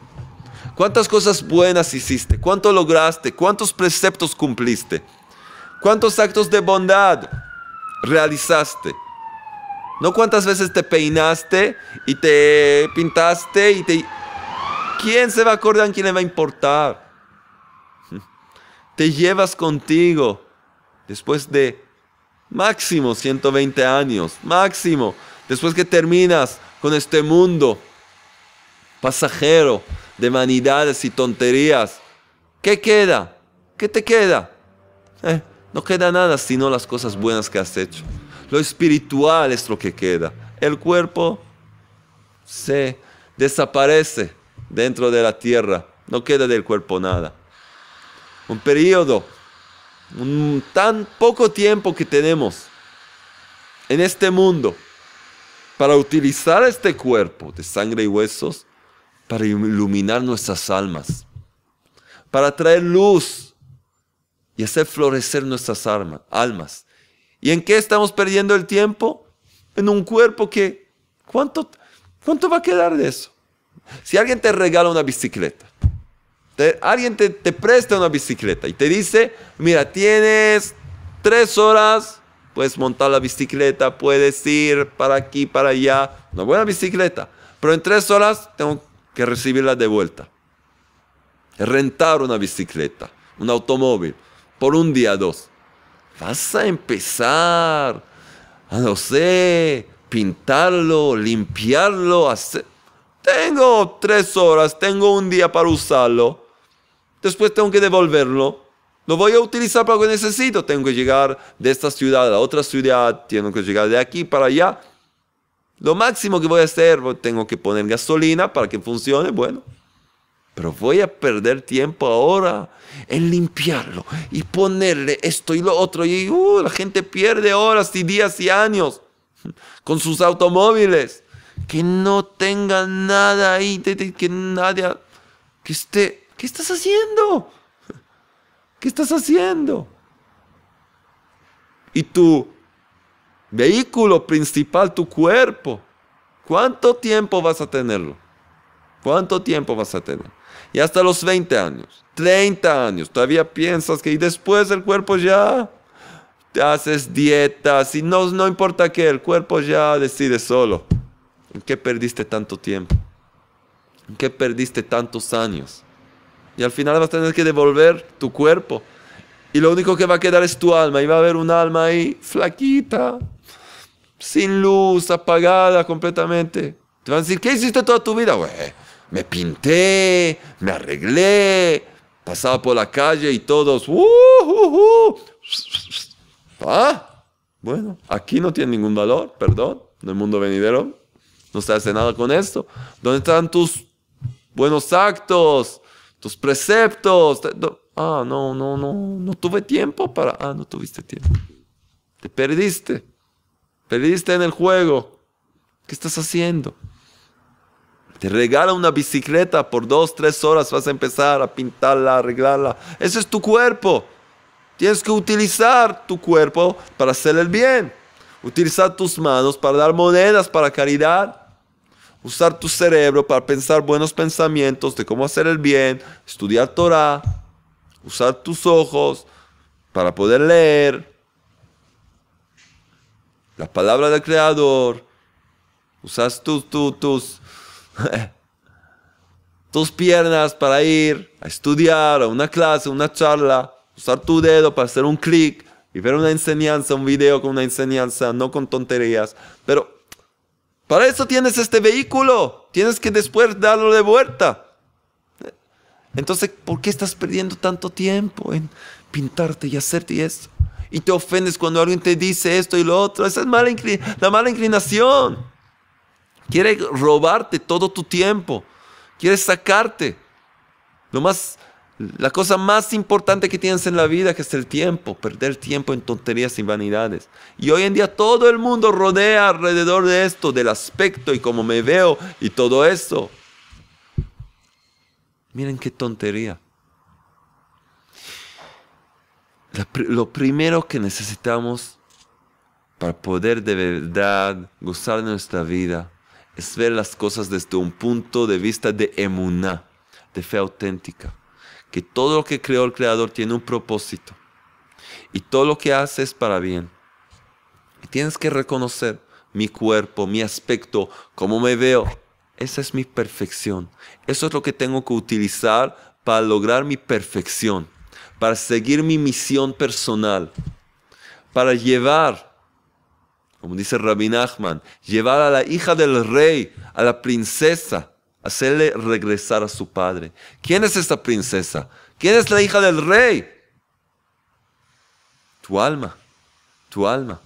¿Cuántas cosas buenas hiciste? ¿Cuánto lograste? ¿Cuántos preceptos cumpliste? ¿Cuántos actos de bondad realizaste? No cuántas veces te peinaste y te pintaste y te... ¿Quién se va a acordar? ¿Quién le va a importar? Te llevas contigo después de máximo 120 años, máximo, después que terminas con este mundo pasajero, de vanidades y tonterías. ¿Qué queda? ¿Qué te queda? Eh, no queda nada sino las cosas buenas que has hecho. Lo espiritual es lo que queda. El cuerpo se desaparece dentro de la tierra. No queda del cuerpo nada. Un periodo, un tan poco tiempo que tenemos en este mundo para utilizar este cuerpo de sangre y huesos para iluminar nuestras almas, para traer luz y hacer florecer nuestras almas. ¿Y en qué estamos perdiendo el tiempo? En un cuerpo que, ¿cuánto, cuánto va a quedar de eso? Si alguien te regala una bicicleta, alguien te, presta una bicicleta y te dice, mira, tienes tres horas puedes montar la bicicleta, puedes ir para aquí, para allá, una buena bicicleta. Pero en tres horas tengo que recibirla de vuelta. Rentar una bicicleta, un automóvil, por un día, dos. Vas a empezar, a no sé, pintarlo, limpiarlo, Tengo tres horas, tengo un día para usarlo. Después tengo que devolverlo. Lo voy a utilizar para lo que necesito. Tengo que llegar de esta ciudad a la otra ciudad. Tengo que llegar de aquí para allá. Lo máximo que voy a hacer, tengo que poner gasolina para que funcione, bueno. Pero voy a perder tiempo ahora en limpiarlo y ponerle esto y lo otro. Y uh, la gente pierde horas y días y años con sus automóviles. Que no tenga nada ahí, que nadie... Que ¿Qué estás haciendo? ¿Qué estás haciendo? Y tú vehículo principal, tu cuerpo. ¿Cuánto tiempo vas a tenerlo? ¿Cuánto tiempo vas a tener? Y hasta los 20 años, 30 años, todavía piensas que y después el cuerpo ya te haces dietas y no, no importa qué, el cuerpo ya decide solo. ¿En qué perdiste tanto tiempo? ¿En qué perdiste tantos años? Y al final vas a tener que devolver tu cuerpo. Y lo único que va a quedar es tu alma. Y va a haber un alma ahí flaquita, sin luz, apagada completamente. Te van a decir, ¿qué hiciste toda tu vida? Güey, me pinté, me arreglé, pasaba por la calle y todos, uh, uh, uh". Ah, bueno, aquí no tiene ningún valor, perdón, en el mundo venidero no se hace nada con esto. ¿Dónde están tus buenos actos, tus preceptos? Ah, no, no, no, no tuve tiempo para... Ah, no tuviste tiempo. Te perdiste. Perdiste en el juego. ¿Qué estás haciendo? Te regala una bicicleta por dos, tres horas, vas a empezar a pintarla, arreglarla. Ese es tu cuerpo. Tienes que utilizar tu cuerpo para hacer el bien. Utilizar tus manos para dar monedas para caridad. Usar tu cerebro para pensar buenos pensamientos de cómo hacer el bien. Estudiar Torah. Usar tus ojos para poder leer la palabra del Creador, usas tus, tus, tus, tus piernas para ir a estudiar, a una clase, una charla, usar tu dedo para hacer un clic y ver una enseñanza, un video con una enseñanza, no con tonterías. Pero para eso tienes este vehículo, tienes que después darlo de vuelta. Entonces, ¿por qué estás perdiendo tanto tiempo en pintarte y hacerte eso? y te ofendes cuando alguien te dice esto y lo otro. Esa es mala la mala inclinación. Quiere robarte todo tu tiempo. Quiere sacarte. Lo más, la cosa más importante que tienes en la vida, que es el tiempo. Perder tiempo en tonterías y vanidades. Y hoy en día todo el mundo rodea alrededor de esto, del aspecto y cómo me veo y todo eso. Miren qué tontería lo primero que necesitamos para poder de verdad gozar de nuestra vida es ver las cosas desde un punto de vista de emuná, de fe auténtica. Que todo lo que creó el Creador tiene un propósito. Y todo lo que hace es para bien. Y tienes que reconocer mi cuerpo, mi aspecto, cómo me veo. Esa es mi perfección. Eso es lo que tengo que utilizar para lograr mi perfección para seguir mi misión personal, para llevar, como dice Rabbi Nachman, llevar a la hija del rey, a la princesa, hacerle regresar a su padre. ¿Quién es esta princesa? ¿Quién es la hija del rey? Tu alma, tu alma.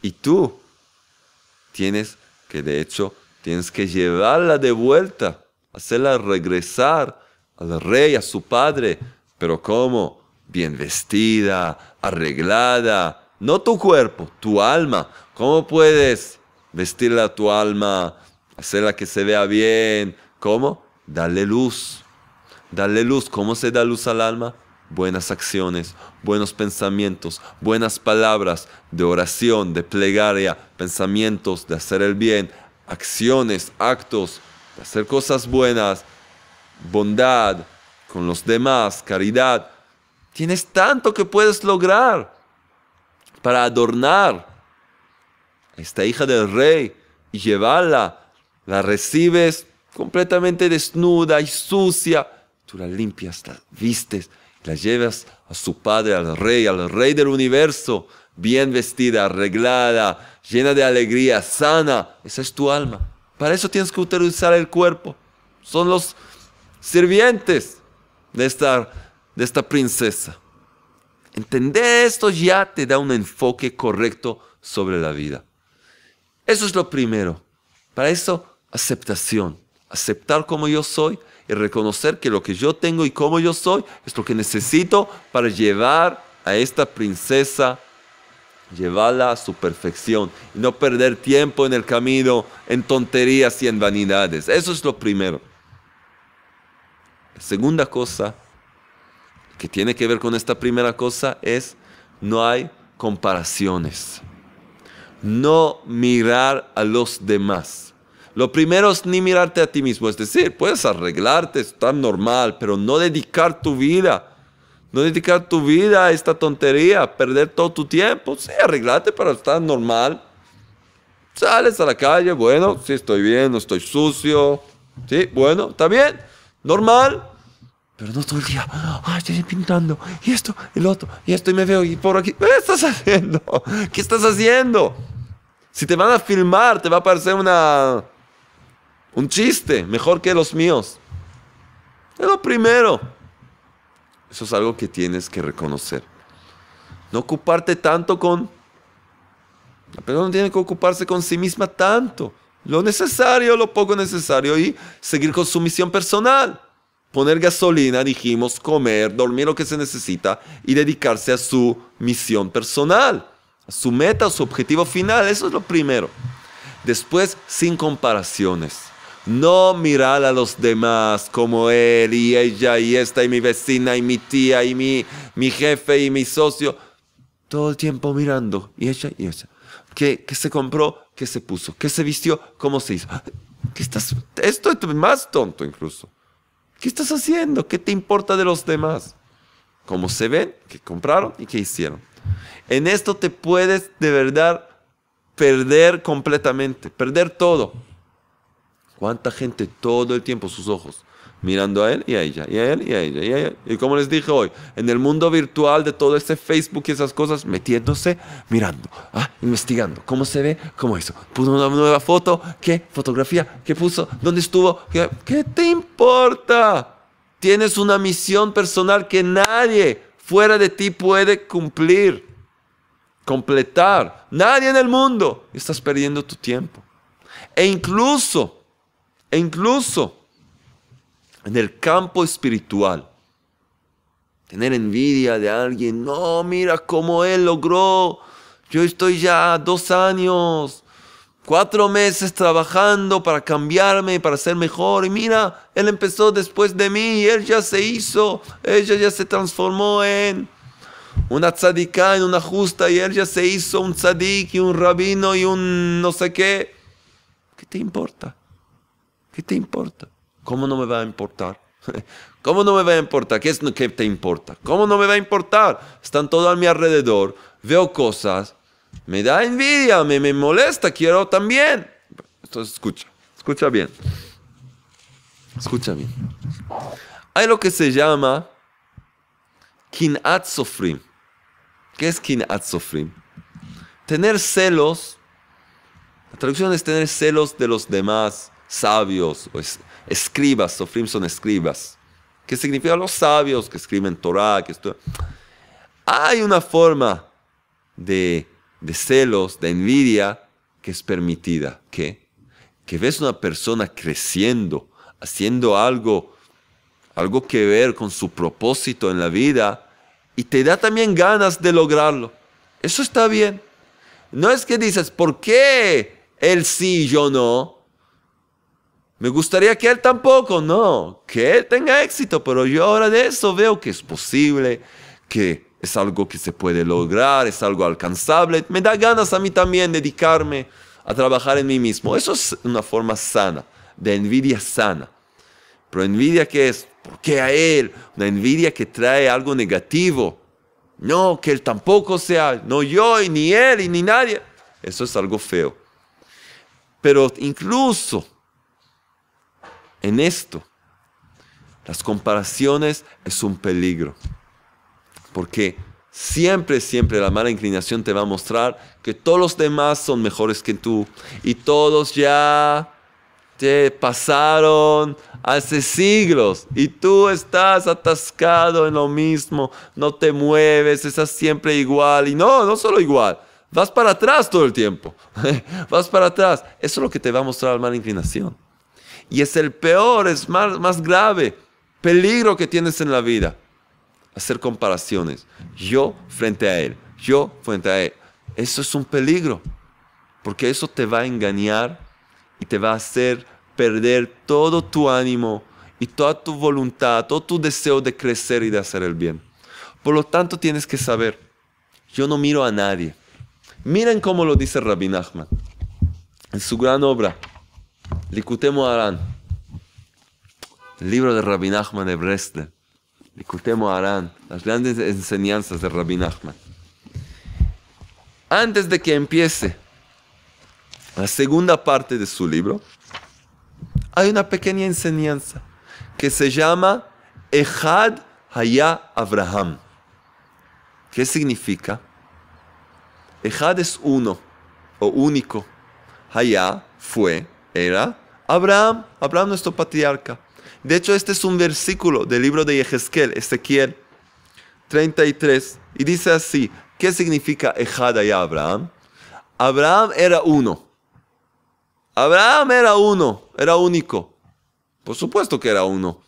Y tú tienes que, de hecho, tienes que llevarla de vuelta, hacerla regresar al rey, a su padre, pero ¿cómo? Bien vestida, arreglada. No tu cuerpo, tu alma. ¿Cómo puedes vestirla a tu alma, hacerla que se vea bien? ¿Cómo? Dale luz. Dale luz. ¿Cómo se da luz al alma? buenas acciones, buenos pensamientos, buenas palabras de oración, de plegaria, pensamientos de hacer el bien, acciones, actos, de hacer cosas buenas, bondad, con los demás, caridad. Tienes tanto que puedes lograr para adornar a esta hija del rey y llevarla. La recibes completamente desnuda y sucia. Tú la limpias, la vistes, la llevas a su padre, al rey, al rey del universo, bien vestida, arreglada, llena de alegría, sana. Esa es tu alma. Para eso tienes que utilizar el cuerpo. Son los sirvientes de esta, de esta princesa. Entender esto ya te da un enfoque correcto sobre la vida. Eso es lo primero. Para eso, aceptación. Aceptar como yo soy y reconocer que lo que yo tengo y como yo soy es lo que necesito para llevar a esta princesa, llevarla a su perfección y no perder tiempo en el camino, en tonterías y en vanidades. Eso es lo primero. Segunda cosa que tiene que ver con esta primera cosa es no hay comparaciones. No mirar a los demás. Lo primero es ni mirarte a ti mismo, es decir, puedes arreglarte, estar normal, pero no dedicar tu vida. No dedicar tu vida a esta tontería, perder todo tu tiempo. Sí, arreglarte para estar normal. Sales a la calle, bueno, sí estoy bien, no estoy sucio. Sí, bueno, está bien normal. Pero no todo el día, ah, estoy pintando, y esto, el otro, y esto, y me veo, y por aquí. ¿Qué estás haciendo? ¿Qué estás haciendo? Si te van a filmar, te va a parecer una, un chiste, mejor que los míos. Es lo primero. Eso es algo que tienes que reconocer. No ocuparte tanto con... La persona no tiene que ocuparse con sí misma tanto lo necesario, lo poco necesario y seguir con su misión personal. Poner gasolina, dijimos, comer, dormir lo que se necesita y dedicarse a su misión personal, a su meta, a su objetivo final. Eso es lo primero. Después, sin comparaciones. No mirar a los demás como él y ella y esta y mi vecina y mi tía y mi, mi jefe y mi socio. Todo el tiempo mirando y ella y ella. ¿Qué, se compró? ¿Qué se puso? ¿Qué se vistió? ¿Cómo se hizo? ¿Qué estás? Esto es más tonto incluso. ¿Qué estás haciendo? ¿Qué te importa de los demás? ¿Cómo se ven? ¿Qué compraron? ¿Y qué hicieron? En esto te puedes de verdad perder completamente, perder todo. ¿Cuánta gente todo el tiempo sus ojos mirando a él y a ella, y a él y a ella, y a ella. Y como les dije hoy, en el mundo virtual de todo este Facebook y esas cosas, metiéndose, mirando, ah, investigando, cómo se ve, cómo hizo, puso una nueva foto, qué fotografía, qué puso, dónde estuvo, qué, ¿qué te importa. Tienes una misión personal que nadie fuera de ti puede cumplir, completar. Nadie en el mundo. Estás perdiendo tu tiempo. E incluso, e incluso, en el campo espiritual. Tener envidia de alguien, no, mira cómo él logró. Yo estoy ya dos años, cuatro meses trabajando para cambiarme, para ser mejor. Y mira, él empezó después de mí y él ya se hizo, ella ya se transformó en una tzadiká, en una justa y él ya se hizo un tzadik y un rabino y un no sé qué. ¿Qué te importa? ¿Qué te importa? ¿Cómo no me va a importar? ¿Cómo no me va a importar? ¿Qué es lo que te importa? ¿Cómo no me va a importar? Están todos a mi alrededor, veo cosas, me da envidia, me, molesta, quiero también. Entonces escucha, escucha bien. Escucha bien. Hay lo que se llama kinat sofrim. ¿Qué es kinat sofrim? Tener celos. La traducción es tener celos de los demás sabios o escribas, sofrim son escribas, ¿Qué significa los sabios que escriben Torah, que Hay una forma de, celos, de envidia, que es permitida. ¿Qué? Que ves una persona creciendo, haciendo algo, algo que ver con su propósito en la vida, y te da también ganas de lograrlo. Eso está bien. No es que dices, ¿por qué él sí y yo no? Me gustaría que él tampoco, no, que él tenga éxito, pero yo ahora de eso veo que es posible, que es algo que se puede lograr, es algo alcanzable. Me da ganas a mí también dedicarme a trabajar en mí mismo. Eso es una forma sana, de envidia sana. Pero envidia que es, ¿por qué a él? Una envidia que trae algo negativo. No, que él tampoco sea, no yo y ni él y ni nadie. Eso es algo feo. Pero incluso en esto. Las comparaciones es un peligro, porque siempre, siempre la mala inclinación te va a mostrar que todos los demás son mejores que tú y todos ya te pasaron hace siglos y tú estás atascado en lo mismo, no te mueves, estás siempre igual y no, no solo igual, vas para atrás todo el tiempo, vas para atrás. Eso es lo que te va a mostrar la mala inclinación. Y es el peor, es más, grave peligro que tienes en la vida. Hacer comparaciones. Yo frente a él, yo frente a él. Eso es un peligro, porque eso te va a engañar y te va a hacer perder todo tu ánimo y toda tu voluntad, todo tu deseo de crecer y de hacer el bien. Por lo tanto, tienes que saber, yo no miro a nadie. Miren cómo lo dice Rabbi Nachman en su gran obra, Arán. El Libro de Rabbi Nachman de Bresle. Likutemo Arán. Las grandes enseñanzas de Rabbi Nachman. Antes de que empiece la segunda parte de su libro, hay una pequeña enseñanza que se llama Echad Haya Abraham. ¿Qué significa? Echad es uno o único. Haya fue era Abraham, Abraham nuestro patriarca. De hecho, este es un versículo del libro de Ezequiel, Ezequiel 33, y dice así, ¿qué significa Ejada y Abraham? Abraham era uno. Abraham era uno, era único. Por supuesto que era uno.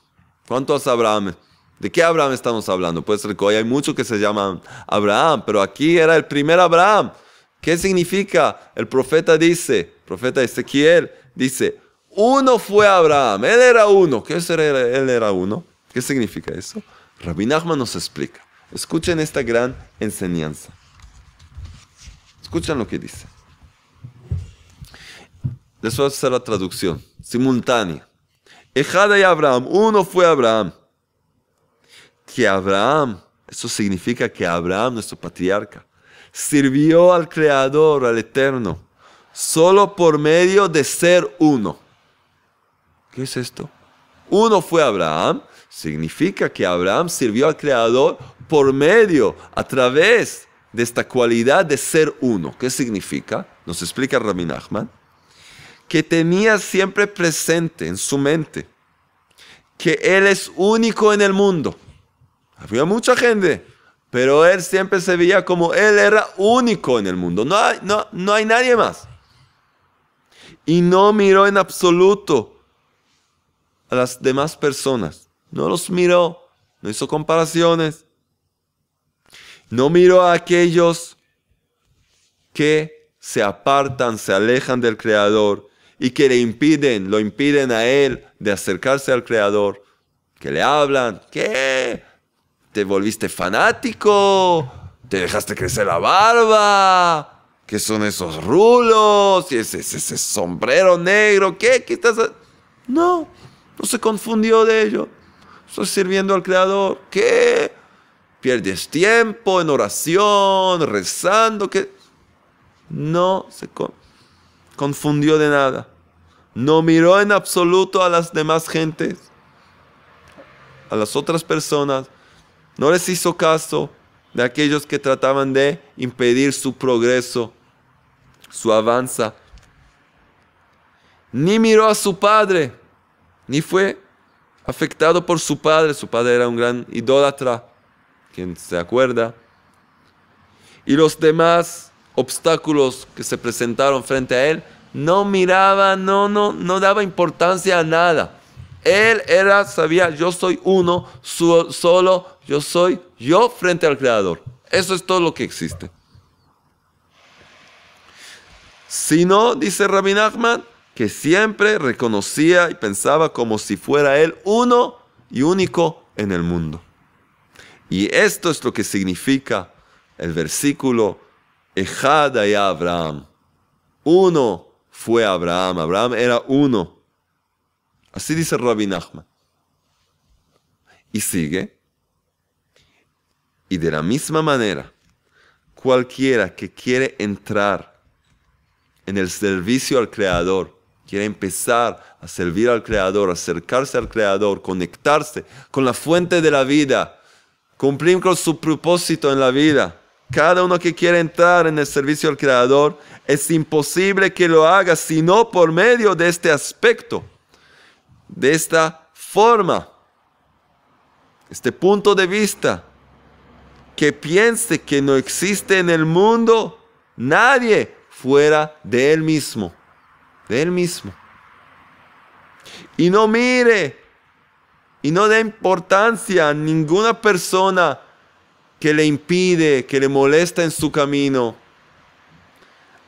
¿Cuántos Abraham? ¿De qué Abraham estamos hablando? Puede ser que hoy hay muchos que se llaman Abraham, pero aquí era el primer Abraham. ¿Qué significa? El profeta dice, profeta Ezequiel, Dice, uno fue Abraham, él era uno. ¿Qué es él era uno? ¿Qué significa eso? Rabbi Nachman nos explica. Escuchen esta gran enseñanza. Escuchen lo que dice. Les voy a hacer la traducción simultánea. Ejada y Abraham, uno fue Abraham. Que Abraham, eso significa que Abraham, nuestro patriarca, sirvió al Creador, al Eterno, solo por medio de ser uno. ¿Qué es esto? Uno fue Abraham, significa que Abraham sirvió al Creador por medio, a través de esta cualidad de ser uno. ¿Qué significa? Nos explica Rabin Ahmad Que tenía siempre presente en su mente que él es único en el mundo. Había mucha gente, pero él siempre se veía como él era único en el mundo. No hay, no hay nadie más y no miró en absoluto a las demás personas. No los miró, no hizo comparaciones. No miró a aquellos que se apartan, se alejan del Creador y que le impiden, lo impiden a Él de acercarse al Creador. Que le hablan, ¿qué? ¿Te volviste fanático? ¿Te dejaste crecer la barba? ¿Qué son esos rulos? ¿Y ese, ese, sombrero negro? ¿Qué? ¿Qué estás No, no se confundió de ello. Estoy sirviendo al Creador. ¿Qué? Pierdes tiempo en oración, rezando. No se confundió de nada. No miró en absoluto a las demás gentes, a las otras personas. No les hizo caso de aquellos que trataban de impedir su progreso su avanza. Ni miró a su padre, ni fue afectado por su padre. Su padre era un gran idólatra, quien se acuerda. Y los demás obstáculos que se presentaron frente a él, no miraba, no, no, no daba importancia a nada. Él era, sabía, yo soy uno, solo, yo soy yo frente al Creador. Eso es todo lo que existe sino, dice Rabbi Nachman, que siempre reconocía y pensaba como si fuera él uno y único en el mundo. Y esto es lo que significa el versículo Ejada y Abraham. Uno fue Abraham, Abraham era uno. Así dice Rabbi Nachman. Y sigue. Y de la misma manera, cualquiera que quiere entrar en el servicio al Creador. Quiere empezar a servir al Creador, acercarse al Creador, conectarse con la fuente de la vida, cumplir con su propósito en la vida. Cada uno que quiere entrar en el servicio al Creador, es imposible que lo haga sino por medio de este aspecto, de esta forma, este punto de vista, que piense que no existe en el mundo nadie fuera de él mismo, de él mismo. Y no mire y no dé importancia a ninguna persona que le impide, que le molesta en su camino.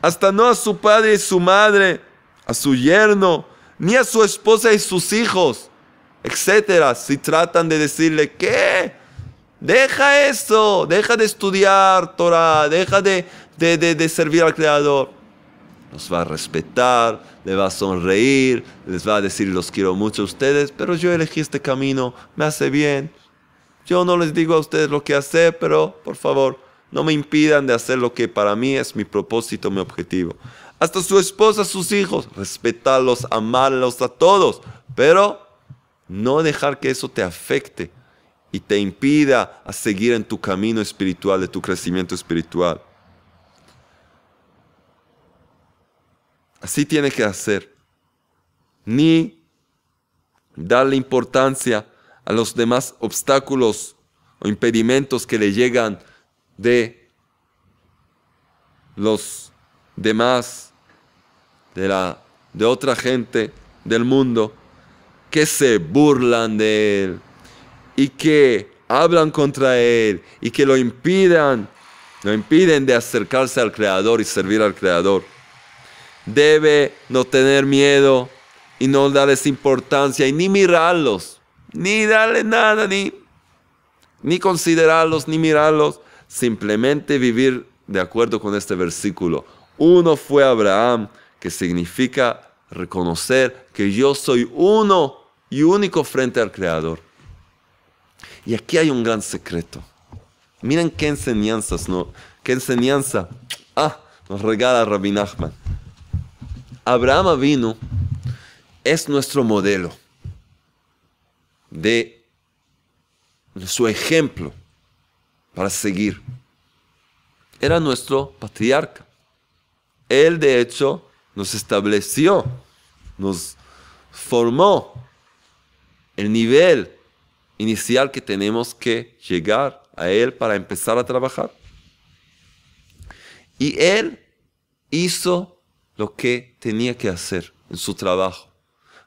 Hasta no a su padre y su madre, a su yerno, ni a su esposa y sus hijos, etcétera, si tratan de decirle que deja eso, deja de estudiar Torah, deja de de, de, servir al Creador. Nos va a respetar, le va a sonreír, les va a decir los quiero mucho a ustedes, pero yo elegí este camino, me hace bien. Yo no les digo a ustedes lo que hacer, pero por favor, no me impidan de hacer lo que para mí es mi propósito, mi objetivo. Hasta su esposa, sus hijos, respetarlos, amarlos a todos, pero no dejar que eso te afecte y te impida a seguir en tu camino espiritual, de tu crecimiento espiritual. Así tiene que hacer. Ni darle importancia a los demás obstáculos o impedimentos que le llegan de los demás, de, la, de otra gente del mundo, que se burlan de él y que hablan contra él y que lo impidan, lo impiden de acercarse al Creador y servir al Creador debe no tener miedo y no darles importancia y ni mirarlos, ni darle nada, ni, ni considerarlos, ni mirarlos, simplemente vivir de acuerdo con este versículo. Uno fue Abraham, que significa reconocer que yo soy uno y único frente al Creador. Y aquí hay un gran secreto. Miren qué enseñanzas, ¿no? ¿Qué enseñanza? Ah, nos regala Rabin Ahmad. Abraham vino es nuestro modelo de su ejemplo para seguir. Era nuestro patriarca. Él de hecho nos estableció, nos formó el nivel inicial que tenemos que llegar a Él para empezar a trabajar. Y Él hizo lo que tenía que hacer en su trabajo.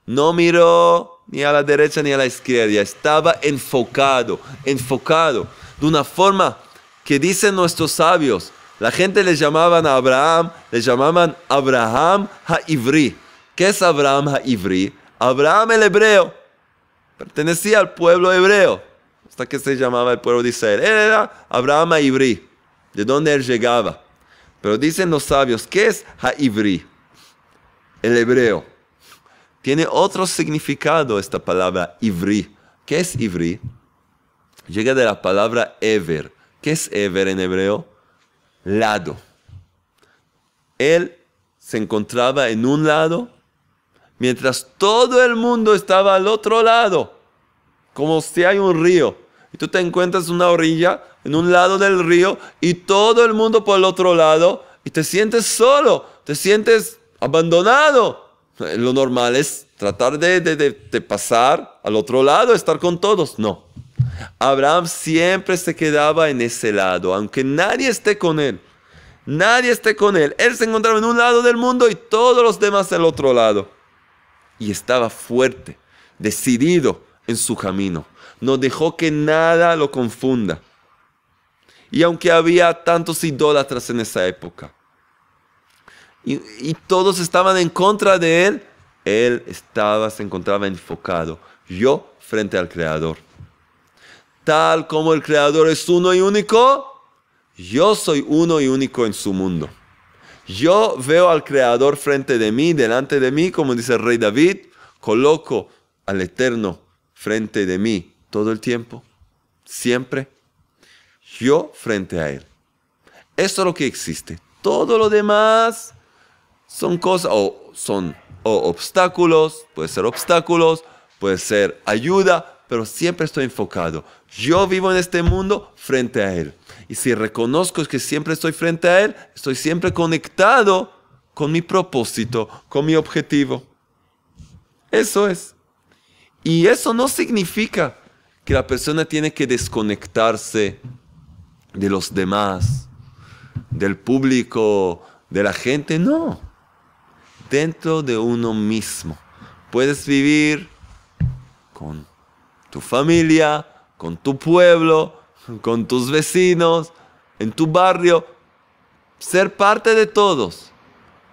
No miró ni a la derecha ni a la izquierda, estaba enfocado, enfocado de una forma que dicen nuestros sabios. La gente le llamaban a Abraham, le llamaban Abraham Ha'ivri. ¿Qué es Abraham Ha'ivri? Abraham el hebreo. Pertenecía al pueblo hebreo. Hasta que se llamaba el pueblo de Israel. Él era Abraham Ha'ivri, de dónde él llegaba. Pero dicen los sabios, ¿qué es haivri, El hebreo. Tiene otro significado esta palabra Ivri. ¿Qué es Ivri? Llega de la palabra Ever. ¿Qué es Ever en hebreo? Lado. Él se encontraba en un lado mientras todo el mundo estaba al otro lado, como si hay un río y tú te encuentras una orilla en un lado del río y todo el mundo por el otro lado y te sientes solo, te sientes abandonado. Eh, lo normal es tratar de, de, de pasar al otro lado, estar con todos. No. Abraham siempre se quedaba en ese lado, aunque nadie esté con él. Nadie esté con él. Él se encontraba en un lado del mundo y todos los demás en el otro lado. Y estaba fuerte, decidido en su camino. No dejó que nada lo confunda. Y aunque había tantos idólatras en esa época, y, y todos estaban en contra de él, él estaba, se encontraba enfocado, yo frente al Creador. Tal como el Creador es uno y único, yo soy uno y único en su mundo. Yo veo al Creador frente de mí, delante de mí, como dice el rey David, coloco al Eterno frente de mí todo el tiempo, siempre. Yo frente a Él. Eso es lo que existe. Todo lo demás son cosas, o son o obstáculos, puede ser obstáculos, puede ser ayuda, pero siempre estoy enfocado. Yo vivo en este mundo frente a Él. Y si reconozco que siempre estoy frente a Él, estoy siempre conectado con mi propósito, con mi objetivo. Eso es. Y eso no significa que la persona tiene que desconectarse de los demás, del público, de la gente, no. Dentro de uno mismo. Puedes vivir con tu familia, con tu pueblo, con tus vecinos, en tu barrio, ser parte de todos,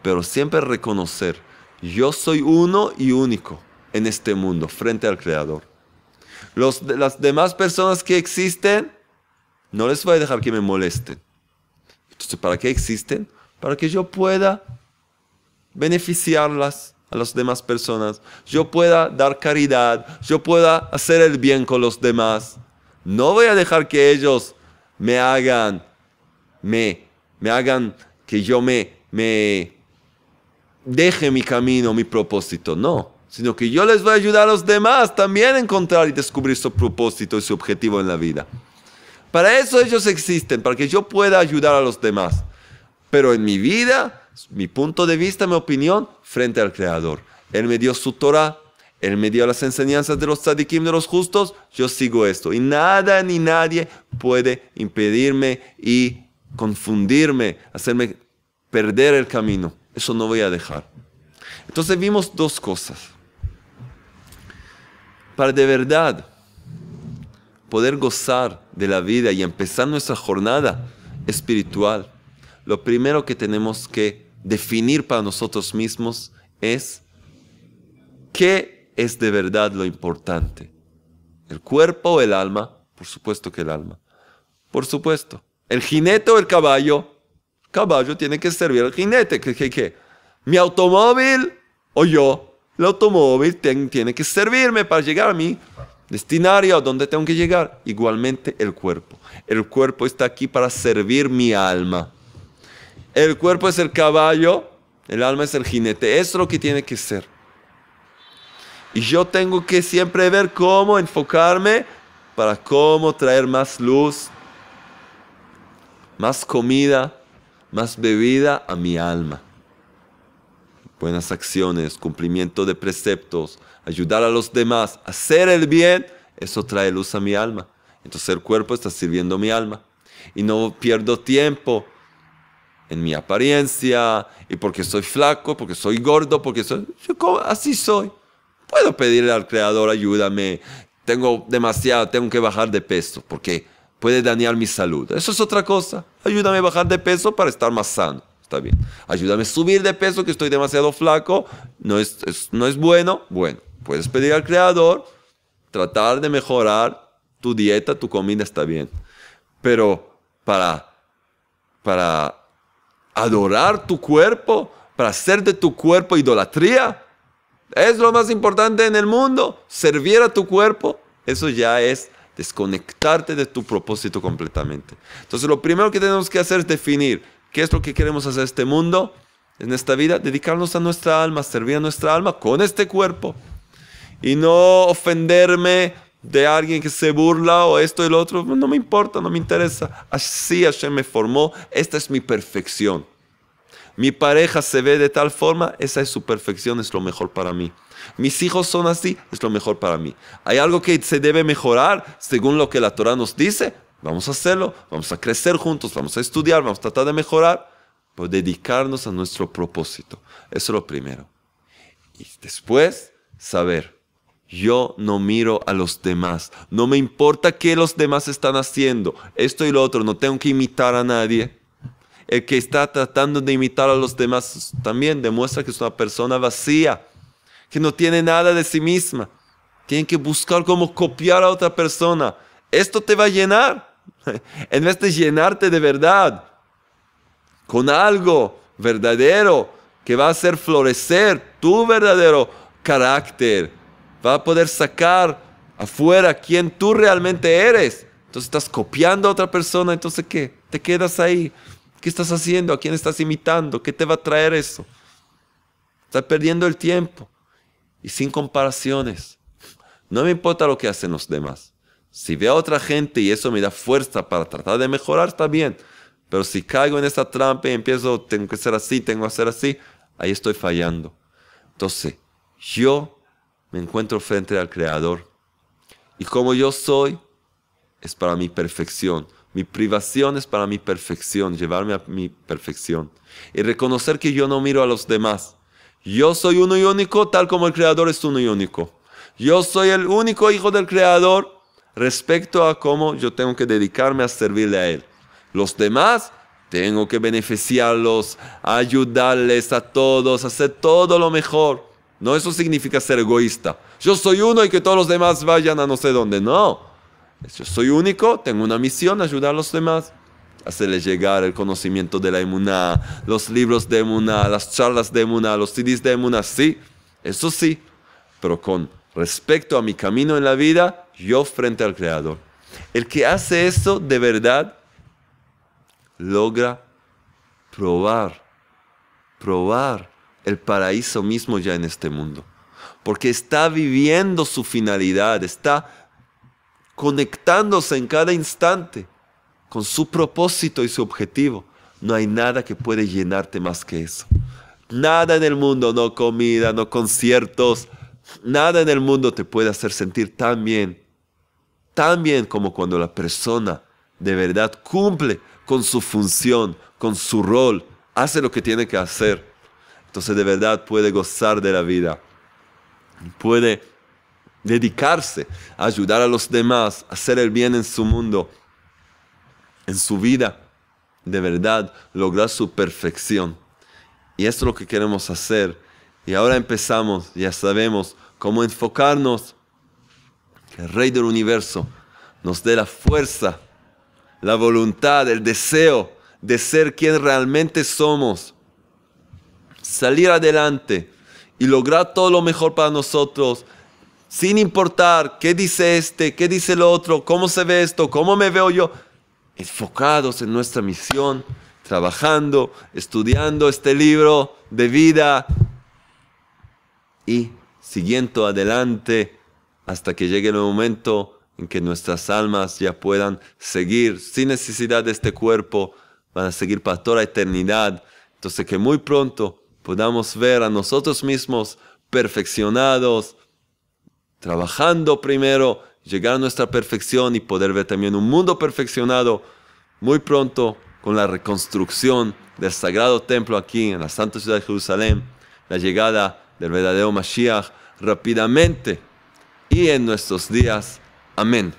pero siempre reconocer, yo soy uno y único en este mundo, frente al Creador las demás personas que existen, no les voy a dejar que me molesten. Entonces, ¿para qué existen? Para que yo pueda beneficiarlas a las demás personas, yo pueda dar caridad, yo pueda hacer el bien con los demás. No voy a dejar que ellos me hagan, me, me hagan que yo me, me deje mi camino, mi propósito. No sino que yo les voy a ayudar a los demás también a encontrar y descubrir su propósito y su objetivo en la vida. Para eso ellos existen, para que yo pueda ayudar a los demás. Pero en mi vida, mi punto de vista, mi opinión, frente al Creador. Él me dio su Torah, Él me dio las enseñanzas de los tzadikim, de los justos, yo sigo esto. Y nada ni nadie puede impedirme y confundirme, hacerme perder el camino. Eso no voy a dejar. Entonces vimos dos cosas para de verdad poder gozar de la vida y empezar nuestra jornada espiritual, lo primero que tenemos que definir para nosotros mismos es qué es de verdad lo importante. ¿El cuerpo o el alma? Por supuesto que el alma. Por supuesto. ¿El jinete o el caballo? El caballo tiene que servir al jinete. ¿Qué, qué, qué? mi automóvil o yo? El automóvil tiene que servirme para llegar a mi destinario, a donde tengo que llegar. Igualmente el cuerpo. El cuerpo está aquí para servir mi alma. El cuerpo es el caballo, el alma es el jinete. es lo que tiene que ser. Y yo tengo que siempre ver cómo enfocarme para cómo traer más luz, más comida, más bebida a mi alma buenas acciones, cumplimiento de preceptos, ayudar a los demás, hacer el bien, eso trae luz a mi alma. Entonces el cuerpo está sirviendo mi alma. Y no pierdo tiempo en mi apariencia, y porque soy flaco, porque soy gordo, porque soy... así soy. Puedo pedirle al Creador, ayúdame, tengo demasiado, tengo que bajar de peso, porque puede dañar mi salud. Eso es otra cosa. Ayúdame a bajar de peso para estar más sano está bien. Ayúdame a subir de peso, que estoy demasiado flaco, no es, bueno. Bueno, puedes pedir al creador, tratar de mejorar tu dieta, tu comida, está bien. Pero para, para adorar tu cuerpo, para hacer de tu cuerpo idolatría, es lo más importante en el mundo, servir a tu cuerpo, eso ya es desconectarte de tu propósito completamente. Entonces lo primero que tenemos que hacer es definir ¿Qué es lo que queremos hacer en este mundo? En esta vida, dedicarnos a nuestra alma, servir a nuestra alma con este cuerpo. Y no ofenderme de alguien que se burla o esto y lo otro. No me importa, no me interesa. Así Hashem me formó. Esta es mi perfección. Mi pareja se ve de tal forma, esa es su perfección, es lo mejor para mí. Mis hijos son así, es lo mejor para mí. ¿Hay algo que se debe mejorar según lo que la Torah nos dice? Vamos a hacerlo, vamos a crecer juntos, vamos a estudiar, vamos a tratar de mejorar, por pues dedicarnos a nuestro propósito. Eso es lo primero. Y después, saber, yo no miro a los demás, no me importa qué los demás están haciendo, esto y lo otro, no tengo que imitar a nadie. El que está tratando de imitar a los demás también demuestra que es una persona vacía, que no tiene nada de sí misma. Tiene que buscar cómo copiar a otra persona. Esto te va a llenar. en vez de llenarte de verdad con algo verdadero que va a hacer florecer tu verdadero carácter, va a poder sacar afuera quién tú realmente eres. Entonces estás copiando a otra persona, entonces ¿qué? Te quedas ahí. ¿Qué estás haciendo? ¿A quién estás imitando? ¿Qué te va a traer eso? Estás perdiendo el tiempo y sin comparaciones. No me importa lo que hacen los demás. Si veo a otra gente y eso me da fuerza para tratar de mejorar, está bien. Pero si caigo en esa trampa y empiezo, tengo que ser así, tengo que ser así, ahí estoy fallando. Entonces, yo me encuentro frente al Creador. Y como yo soy, es para mi perfección. Mi privación es para mi perfección, llevarme a mi perfección. Y reconocer que yo no miro a los demás. Yo soy uno y único, tal como el Creador es uno y único. Yo soy el único hijo del Creador respecto a cómo yo tengo que dedicarme a servirle a Él. Los demás tengo que beneficiarlos, ayudarles a todos, hacer todo lo mejor. No, eso significa ser egoísta. Yo soy uno y que todos los demás vayan a no sé dónde. No. Yo soy único, tengo una misión, ayudar a los demás. Hacerles llegar el conocimiento de la emuná, los libros de emuná, las charlas de emuná, los CDs de emuná. Sí, eso sí. Pero con respecto a mi camino en la vida, yo frente al Creador. El que hace eso de verdad logra probar, probar el paraíso mismo ya en este mundo. Porque está viviendo su finalidad, está conectándose en cada instante con su propósito y su objetivo. No hay nada que puede llenarte más que eso. Nada en el mundo, no comida, no conciertos, nada en el mundo te puede hacer sentir tan bien también como cuando la persona de verdad cumple con su función, con su rol, hace lo que tiene que hacer. Entonces de verdad puede gozar de la vida, puede dedicarse a ayudar a los demás, a hacer el bien en su mundo, en su vida, de verdad lograr su perfección. Y eso es lo que queremos hacer. Y ahora empezamos, ya sabemos cómo enfocarnos el Rey del universo nos dé la fuerza, la voluntad, el deseo de ser quien realmente somos, salir adelante y lograr todo lo mejor para nosotros, sin importar qué dice este, qué dice el otro, cómo se ve esto, cómo me veo yo, enfocados en nuestra misión, trabajando, estudiando este libro de vida y siguiendo adelante hasta que llegue el momento en que nuestras almas ya puedan seguir sin necesidad de este cuerpo, van a seguir para toda la eternidad. Entonces que muy pronto podamos ver a nosotros mismos perfeccionados, trabajando primero, llegar a nuestra perfección y poder ver también un mundo perfeccionado muy pronto con la reconstrucción del sagrado templo aquí en la santa ciudad de Jerusalén, la llegada del verdadero Mashiach rápidamente y en nuestros días. Amén.